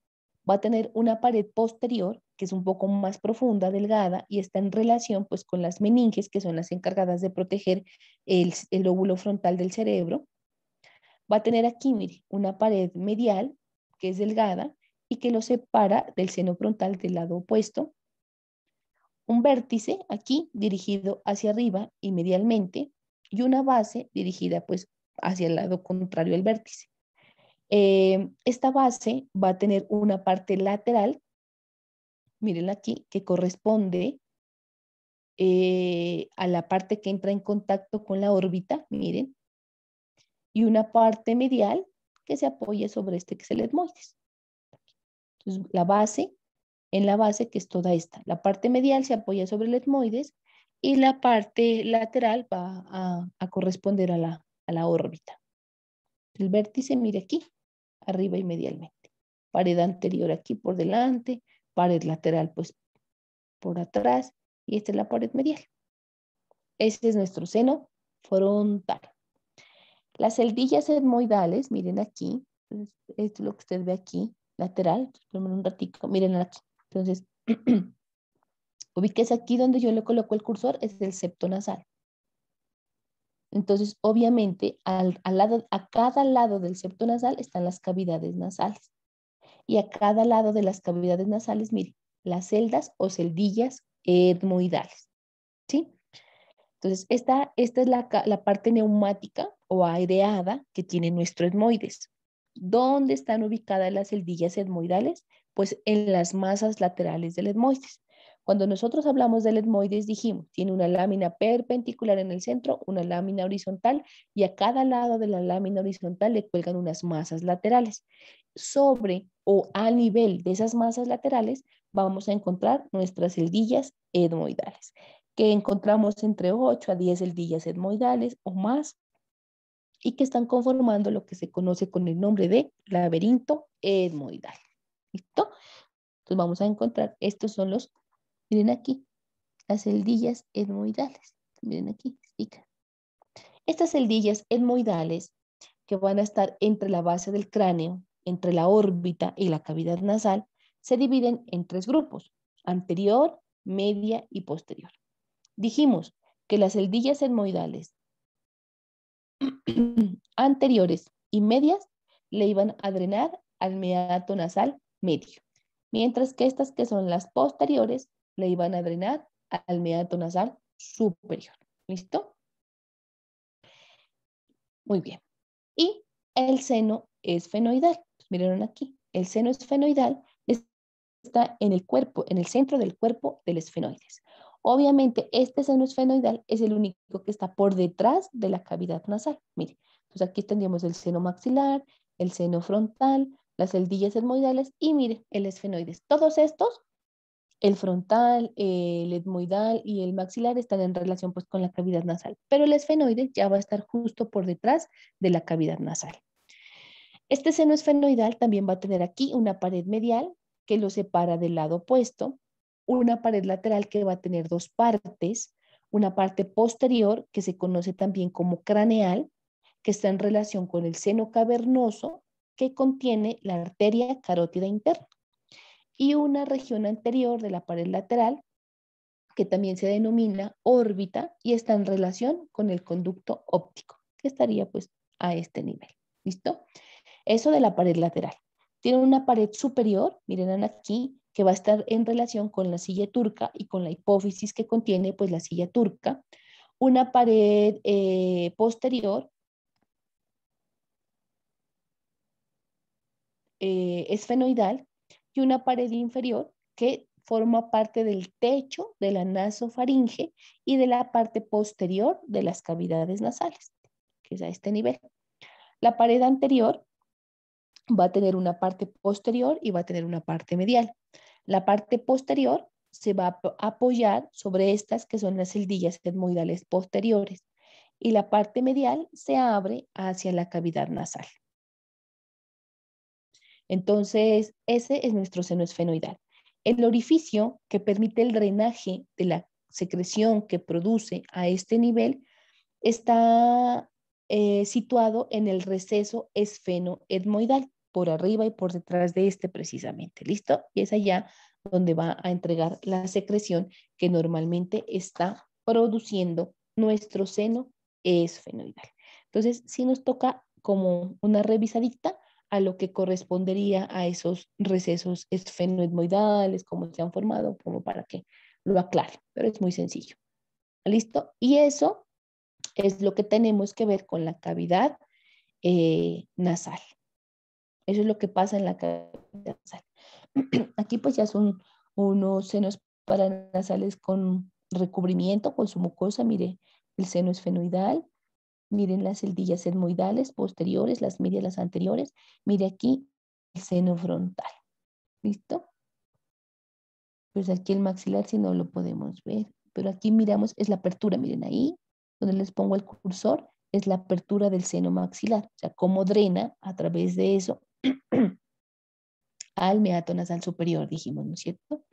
Va a tener una pared posterior, que es un poco más profunda, delgada, y está en relación pues, con las meninges, que son las encargadas de proteger el, óvulo frontal del cerebro. Va a tener aquí, mire, una pared medial, que es delgada, y que lo separa del seno frontal del lado opuesto. Un vértice aquí dirigido hacia arriba y medialmente y una base dirigida pues hacia el lado contrario del vértice. Eh, esta base va a tener una parte lateral, miren aquí, que corresponde eh, a la parte que entra en contacto con la órbita, miren, y una parte medial que se apoya sobre este xeletmoides la base, en la base que es toda esta. La parte medial se apoya sobre el etmoides y la parte lateral va a, corresponder a la, a la órbita. El vértice, mire aquí, arriba y medialmente. Pared anterior aquí por delante, pared lateral pues por atrás y esta es la pared medial. Ese es nuestro seno frontal. Las celdillas etmoidales, miren aquí, pues, esto es lo que usted ve aquí, lateral, un ratito, miren Entonces, *clears throat* ubíquese aquí donde yo le coloco el cursor, es el septo nasal. Entonces, obviamente, al, a cada lado del septo nasal están las cavidades nasales. Y a cada lado de las cavidades nasales, miren, las celdas o celdillas etmoidales. ¿Sí? Entonces, esta, esta es la, la, parte neumática o aireada que tiene nuestro etmoides. ¿Dónde están ubicadas las celdillas etmoidales? Pues en las masas laterales del etmoides. Cuando nosotros hablamos del etmoides dijimos, tiene una lámina perpendicular en el centro, una lámina horizontal y a cada lado de la lámina horizontal le cuelgan unas masas laterales. Sobre o a nivel de esas masas laterales vamos a encontrar nuestras celdillas etmoidales, que encontramos entre 8 a 10 celdillas etmoidales o más y que están conformando lo que se conoce con el nombre de laberinto etmoidal. ¿Listo? Entonces vamos a encontrar, estos son los, miren aquí, las celdillas etmoidales. Miren aquí, Estas celdillas etmoidales que van a estar entre la base del cráneo, entre la órbita y la cavidad nasal, se dividen en tres grupos, anterior, media y posterior. Dijimos que las celdillas etmoidales *clears throat* anteriores y medias le iban a drenar al meato nasal medio, mientras que estas que son las posteriores le iban a drenar al meato nasal superior. ¿Listo? Muy bien. Y el seno esfenoidal, pues, Miren Miraron aquí. El seno esfenoidal está en el cuerpo, en el centro del cuerpo del esfenoides. Obviamente, este seno esfenoidal es el único que está por detrás de la cavidad nasal. Mire, entonces pues, aquí tendríamos el seno maxilar, el seno frontal, las celdillas etmoidales y mire, el esfenoides. Todos estos, el frontal, el etmoidal y el maxilar están en relación pues con la cavidad nasal, pero el esfenoides ya va a estar justo por detrás de la cavidad nasal. Este seno esfenoidal también va a tener aquí una pared medial que lo separa del lado opuesto una pared lateral que va a tener dos partes, una parte posterior que se conoce también como craneal, que está en relación con el seno cavernoso que contiene la arteria carótida interna, y una región anterior de la pared lateral que también se denomina órbita y está en relación con el conducto óptico, que estaría pues a este nivel. ¿Listo? Eso de la pared lateral. Tiene una pared superior, miren aquí, que va a estar en relación con la silla turca y con la hipófisis que contiene pues la silla turca, una pared eh, posterior eh, esfenoidal y una pared inferior que forma parte del techo de la nasofaringe y de la parte posterior de las cavidades nasales, que es a este nivel. La pared anterior va a tener una parte posterior y va a tener una parte medial. La parte posterior se va a apoyar sobre estas que son las celdillas etmoidales posteriores y la parte medial se abre hacia la cavidad nasal. Entonces, ese es nuestro seno esfenoidal. El orificio que permite el drenaje de la secreción que produce a este nivel está eh, situado en el receso esfenoedmoidal, por arriba y por detrás de este precisamente, ¿listo? Y es allá donde va a entregar la secreción que normalmente está produciendo nuestro seno esfenoidal. Entonces, si nos toca como una revisadita a lo que correspondería a esos recesos esfenoidmoidales, cómo se han formado, como para que lo aclare, pero es muy sencillo. ¿Listo? Y eso es lo que tenemos que ver con la cavidad eh, nasal. Eso es lo que pasa en la cavidad nasal. *clears throat* Aquí pues ya son unos senos paranasales con recubrimiento, con su mucosa. Mire, el seno esfenoidal. Miren las celdillas etmoidales posteriores, las medias, las anteriores. Mire aquí el seno frontal. ¿Listo? Pues aquí el maxilar si no lo podemos ver. Pero aquí miramos, es la apertura, miren ahí, donde les pongo el cursor, es la apertura del seno maxilar, o sea, cómo drena a través de eso *clears throat* al meato nasal superior, dijimos, ¿no es cierto?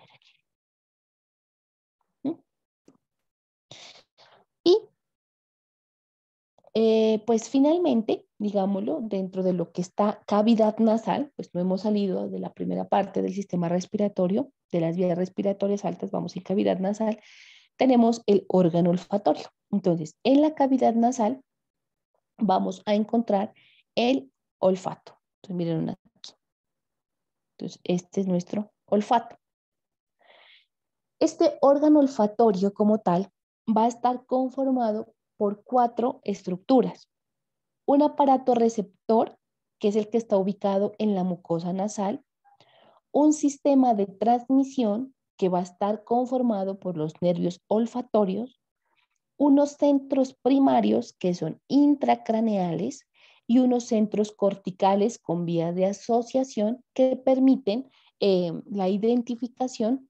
¿Mm? Y eh, pues finalmente, digámoslo, dentro de lo que está cavidad nasal, pues no hemos salido de la primera parte del sistema respiratorio, de las vías respiratorias altas, vamos a cavidad nasal, tenemos el órgano olfatorio. Entonces, en la cavidad nasal vamos a encontrar el olfato. Entonces, miren aquí. Entonces, este es nuestro olfato. Este órgano olfatorio como tal va a estar conformado por cuatro estructuras. Un aparato receptor, que es el que está ubicado en la mucosa nasal, un sistema de transmisión que va a estar conformado por los nervios olfatorios, unos centros primarios que son intracraneales y unos centros corticales con vía de asociación que permiten eh, la identificación,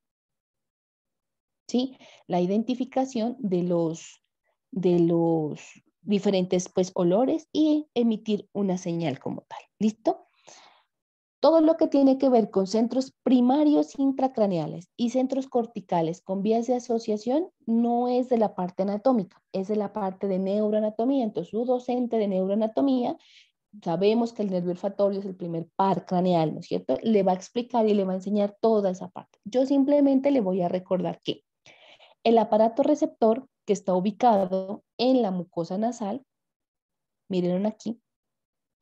¿sí? La identificación de los, de los diferentes pues, olores y emitir una señal como tal. ¿Listo? Todo lo que tiene que ver con centros primarios intracraneales y centros corticales con vías de asociación no es de la parte anatómica, es de la parte de neuroanatomía. Entonces, su docente de neuroanatomía, sabemos que el nervio olfatorio es el primer par craneal, ¿no es cierto? Le va a explicar y le va a enseñar toda esa parte. Yo simplemente le voy a recordar que el aparato receptor que está ubicado en la mucosa nasal, miren aquí,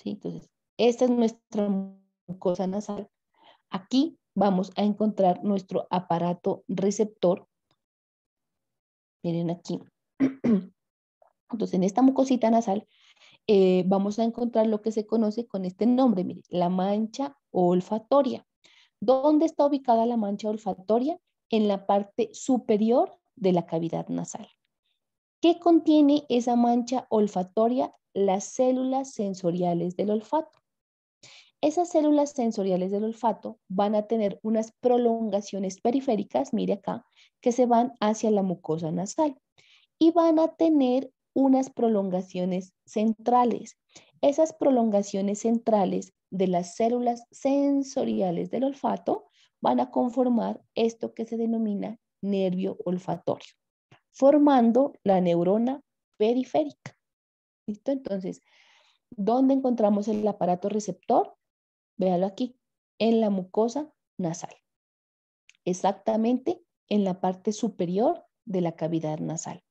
¿sí? Entonces, esta es nuestra mucosa nasal, aquí vamos a encontrar nuestro aparato receptor. Miren aquí. *clears throat* Entonces, en esta mucosita nasal eh, vamos a encontrar lo que se conoce con este nombre, la mancha olfatoria. ¿Dónde está ubicada la mancha olfatoria? En la parte superior de la cavidad nasal. ¿Qué contiene esa mancha olfatoria? Las células sensoriales del olfato. Esas células sensoriales del olfato van a tener unas prolongaciones periféricas, mire acá, que se van hacia la mucosa nasal y van a tener unas prolongaciones centrales. Esas prolongaciones centrales de las células sensoriales del olfato van a conformar esto que se denomina nervio olfatorio, formando la neurona periférica. ¿Listo? Entonces, ¿dónde encontramos el aparato receptor? véalo aquí, en la mucosa nasal. Exactamente en la parte superior de la cavidad nasal.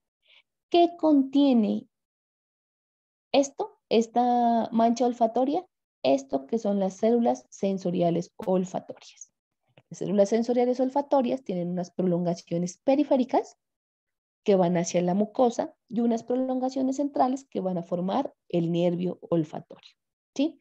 ¿Qué contiene esto, esta mancha olfatoria? Esto que son las células sensoriales olfatorias. Las células sensoriales olfatorias tienen unas prolongaciones periféricas que van hacia la mucosa y unas prolongaciones centrales que van a formar el nervio olfatorio. ¿sí?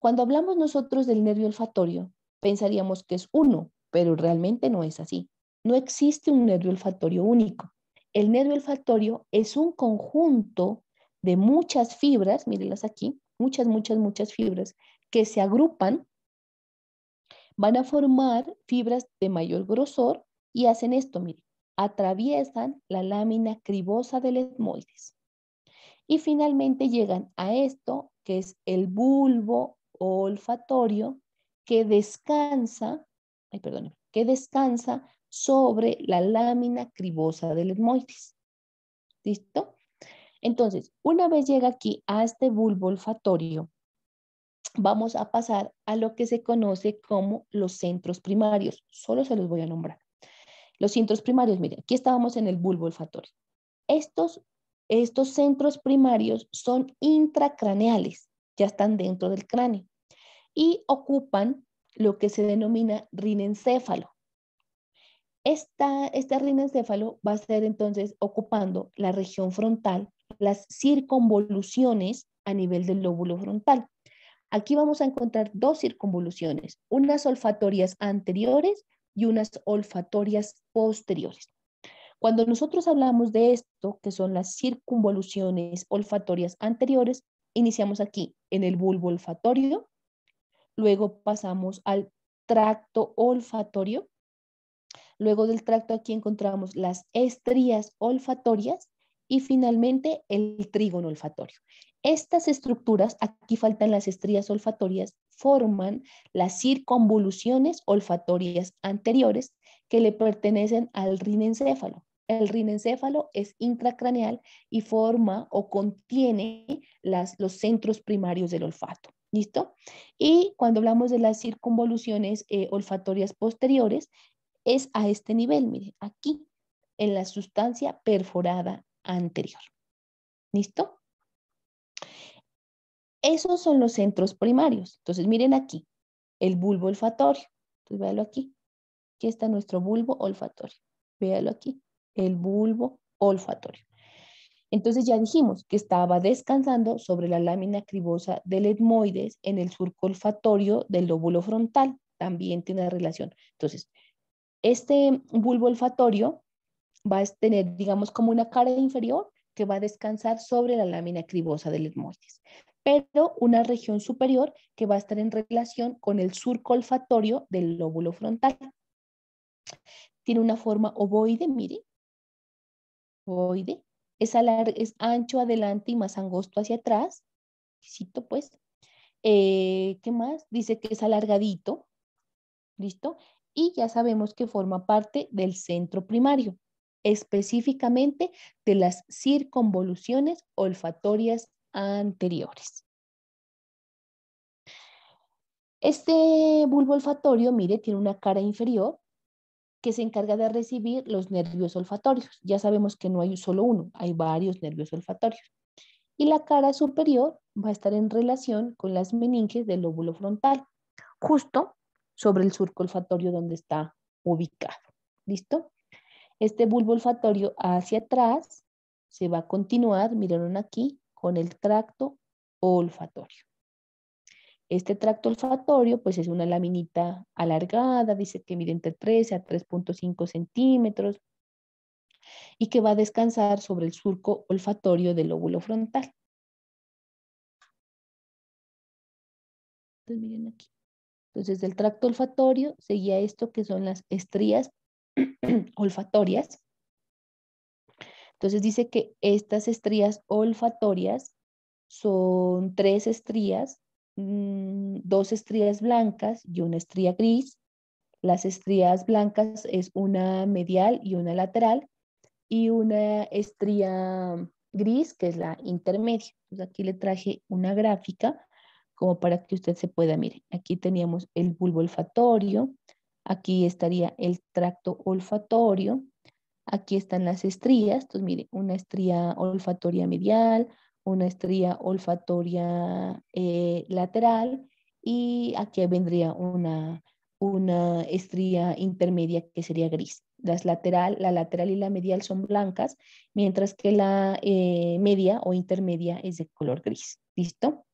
Cuando hablamos nosotros del nervio olfatorio, pensaríamos que es uno, pero realmente no es así. No existe un nervio olfatorio único. El nervio olfatorio es un conjunto de muchas fibras, mírenlas aquí, muchas, muchas, muchas fibras que se agrupan, van a formar fibras de mayor grosor y hacen esto, miren, atraviesan la lámina cribosa del etmoides. Y finalmente llegan a esto, que es el bulbo olfatorio que descansa, ay, que descansa sobre la lámina cribosa del etmoides. ¿Listo? Entonces, una vez llega aquí a este bulbo olfatorio, vamos a pasar a lo que se conoce como los centros primarios. Solo se los voy a nombrar. Los centros primarios, miren, aquí estábamos en el bulbo olfatorio. Estos, estos centros primarios son intracraneales ya están dentro del cráneo y ocupan lo que se denomina rinencéfalo. Esta, este rinencéfalo va a ser entonces ocupando la región frontal, las circunvoluciones a nivel del lóbulo frontal. Aquí vamos a encontrar dos circunvoluciones, unas olfatorias anteriores y unas olfatorias posteriores. Cuando nosotros hablamos de esto, que son las circunvoluciones olfatorias anteriores, Iniciamos aquí en el bulbo olfatorio, luego pasamos al tracto olfatorio, luego del tracto aquí encontramos las estrías olfatorias y finalmente el trígono olfatorio. Estas estructuras, aquí faltan las estrías olfatorias, forman las circunvoluciones olfatorias anteriores que le pertenecen al rinencéfalo. El rinencéfalo es intracraneal y forma o contiene los centros primarios del olfato. ¿Listo? Y cuando hablamos de las circunvoluciones eh, olfatorias posteriores, es a este nivel, miren, aquí, en la sustancia perforada anterior. ¿Listo? Esos son los centros primarios. Entonces, miren aquí, el bulbo olfatorio. Entonces, véalo aquí. Aquí está nuestro bulbo olfatorio. Véalo aquí el bulbo olfatorio. Entonces ya dijimos que estaba descansando sobre la lámina cribosa del etmoides en el surco olfatorio del lóbulo frontal. También tiene relación. Entonces, este bulbo olfatorio va a tener, digamos, como una cara inferior que va a descansar sobre la lámina cribosa del etmoides, pero una región superior que va a estar en relación con el surco olfatorio del lóbulo frontal. Tiene una forma ovoide, miren es, ancho adelante y más angosto hacia atrás, pues. Eh, ¿Qué más? Dice que es alargadito, ¿listo? Y ya sabemos que forma parte del centro primario, específicamente de las circunvoluciones olfatorias anteriores. Este bulbo olfatorio, mire, tiene una cara inferior que se encarga de recibir los nervios olfatorios. Ya sabemos que no hay solo uno, hay varios nervios olfatorios. Y la cara superior va a estar en relación con las meninges del lóbulo frontal, justo sobre el surco olfatorio donde está ubicado. ¿Listo? Este bulbo olfatorio hacia atrás se va a continuar, miraron aquí, con el tracto olfatorio. Este tracto olfatorio, pues es una laminita alargada, dice que mide entre 13 a 3.5 centímetros y que va a descansar sobre el surco olfatorio del lóbulo frontal. Entonces, miren aquí. Entonces, del tracto olfatorio seguía esto que son las estrías *clears throat* olfatorias. Entonces, dice que estas estrías olfatorias son tres estrías Mm, dos estrías blancas y una estría gris. Las estrías blancas es una medial y una lateral y una estría gris que es la intermedia. aquí le traje una gráfica como para que usted se pueda, mirar. aquí teníamos el bulbo olfatorio, aquí estaría el tracto olfatorio, aquí están las estrías, entonces mire, una estría olfatoria medial, una estría olfatoria eh, lateral y aquí vendría una, una estría intermedia que sería gris. Las lateral, la lateral y la medial son blancas, mientras que la eh, media o intermedia es de color gris. ¿Listo?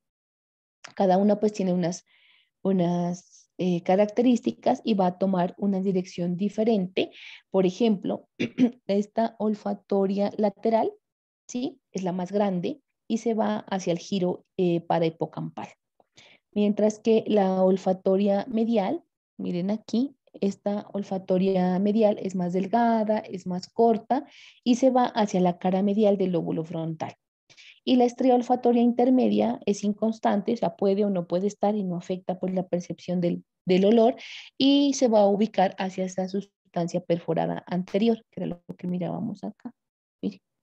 Cada una pues tiene unas, unas eh, características y va a tomar una dirección diferente. Por ejemplo, *clears throat* esta olfatoria lateral, ¿sí? Es la más grande, y se va hacia el giro eh, para hipocampal. Mientras que la olfatoria medial, miren aquí, esta olfatoria medial es más delgada, es más corta y se va hacia la cara medial del lóbulo frontal. Y la estría olfatoria intermedia es inconstante, o sea, puede o no puede estar y no afecta por la percepción del, olor y se va a ubicar hacia esa sustancia perforada anterior, que era lo que mirábamos acá.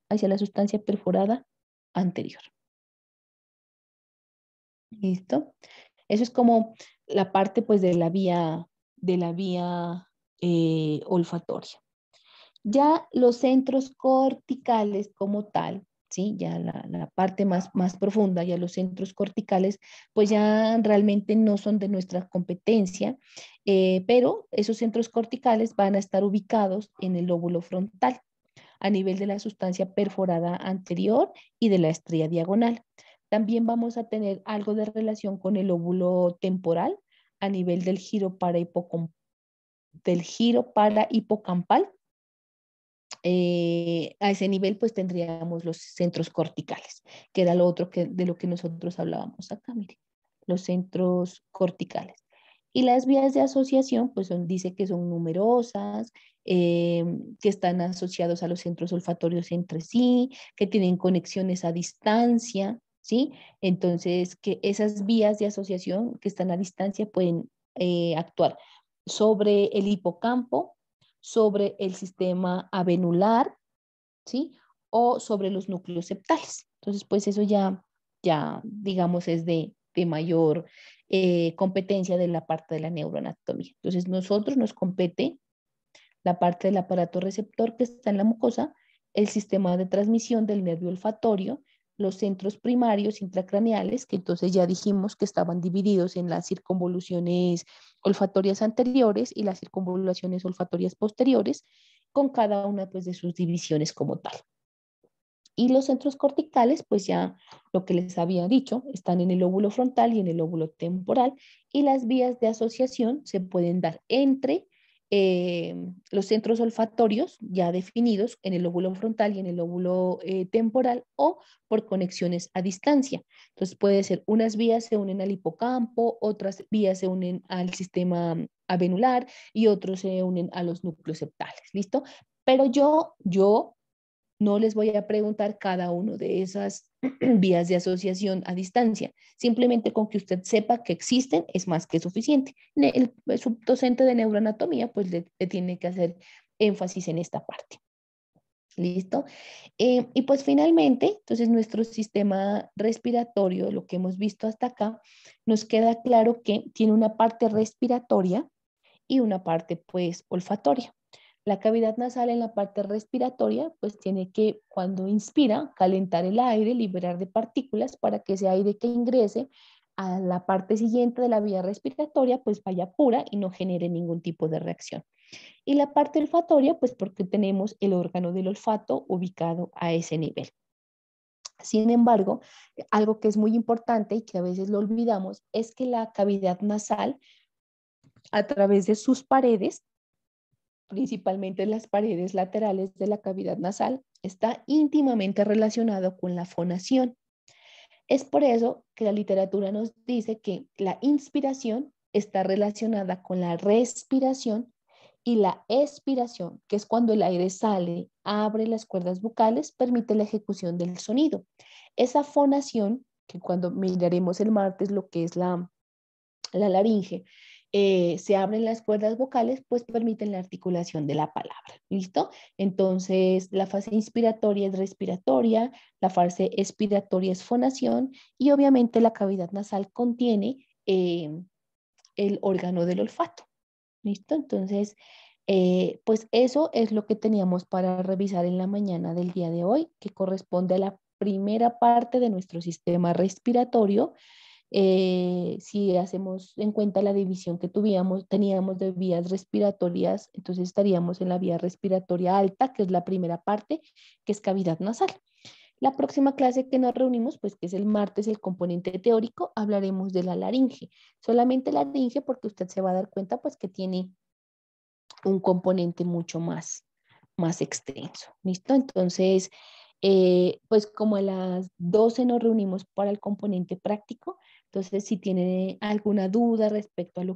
hacia la sustancia perforada anterior. ¿Listo? Eso es como la parte pues de la vía, de la vía eh, olfatoria. Ya los centros corticales como tal, ¿sí? ya la, parte más, más profunda, ya los centros corticales, pues ya realmente no son de nuestra competencia, eh, pero esos centros corticales van a estar ubicados en el lóbulo frontal a nivel de la sustancia perforada anterior y de la estrella diagonal. También vamos a tener algo de relación con el óvulo temporal a nivel del giro para, del giro para hipocampal. Eh, a ese nivel pues tendríamos los centros corticales, que era lo otro que, de lo que nosotros hablábamos acá, mire, los centros corticales. Y las vías de asociación, pues son, dice que son numerosas, Em, que están asociados a los centros olfatorios entre sí, que tienen conexiones a distancia, ¿sí? Entonces, que esas vías de asociación que están a distancia pueden eh, actuar sobre el hipocampo, sobre el sistema avenular, ¿sí? O sobre los núcleos septales. Entonces, pues eso ya, ya digamos, es de, de mayor eh, competencia de la parte de la neuroanatomía. Entonces, nosotros nos compete la parte del aparato receptor que está en la mucosa, el sistema de transmisión del nervio olfatorio, los centros primarios intracraneales, que entonces ya dijimos que estaban divididos en las circunvoluciones olfatorias anteriores y las circunvoluciones olfatorias posteriores, con cada una pues, de sus divisiones como tal. Y los centros corticales, pues ya lo que les había dicho, están en el óvulo frontal y en el óvulo temporal, y las vías de asociación se pueden dar entre Em, los centros olfatorios ya definidos en el lóbulo frontal y en el lóbulo eh, temporal o por conexiones a distancia. Entonces puede ser unas vías se unen al hipocampo, otras vías se unen al sistema mm, avenular y otros se unen a los núcleos septales, ¿listo? Pero yo, yo no les voy a preguntar cada uno de esas *clears throat* vías de asociación a distancia. Simplemente con que usted sepa que existen es más que suficiente. El subdocente de neuroanatomía pues le, tiene que hacer énfasis en esta parte. ¿Listo? Eh, y pues finalmente, entonces nuestro sistema respiratorio, lo que hemos visto hasta acá, nos queda claro que tiene una parte respiratoria y una parte pues olfatoria. La cavidad nasal en la parte respiratoria, pues tiene que, cuando inspira, calentar el aire, liberar de partículas para que ese aire que ingrese a la parte siguiente de la vía respiratoria, pues vaya pura y no genere ningún tipo de reacción. Y la parte olfatoria, pues porque tenemos el órgano del olfato ubicado a ese nivel. Sin embargo, algo que es muy importante y que a veces lo olvidamos es que la cavidad nasal, a través de sus paredes, principalmente las paredes laterales de la cavidad nasal, está íntimamente relacionado con la fonación. Es por eso que la literatura nos dice que la inspiración está relacionada con la respiración y la expiración, que es cuando el aire sale, abre las cuerdas vocales, permite la ejecución del sonido. Esa fonación, que cuando miraremos el martes lo que es la laringe, eh, se abren las cuerdas vocales, pues permiten la articulación de la palabra. ¿Listo? Entonces, la fase inspiratoria es respiratoria, la fase expiratoria es fonación y obviamente la cavidad nasal contiene eh, el órgano del olfato. ¿Listo? Entonces, eh, pues eso es lo que teníamos para revisar en la mañana del día de hoy, que corresponde a la primera parte de nuestro sistema respiratorio. Eh, si hacemos en cuenta la división que tuvíamos, teníamos de vías respiratorias, entonces estaríamos en la vía respiratoria alta, que es la primera parte, que es cavidad nasal. La próxima clase que nos reunimos, pues que es el martes, el componente teórico, hablaremos de la laringe. Solamente la laringe porque usted se va a dar cuenta pues que tiene un componente mucho más, más extenso. ¿Listo? Entonces, eh, pues como a las 12 nos reunimos para el componente práctico, entonces, si tiene alguna duda respecto a lo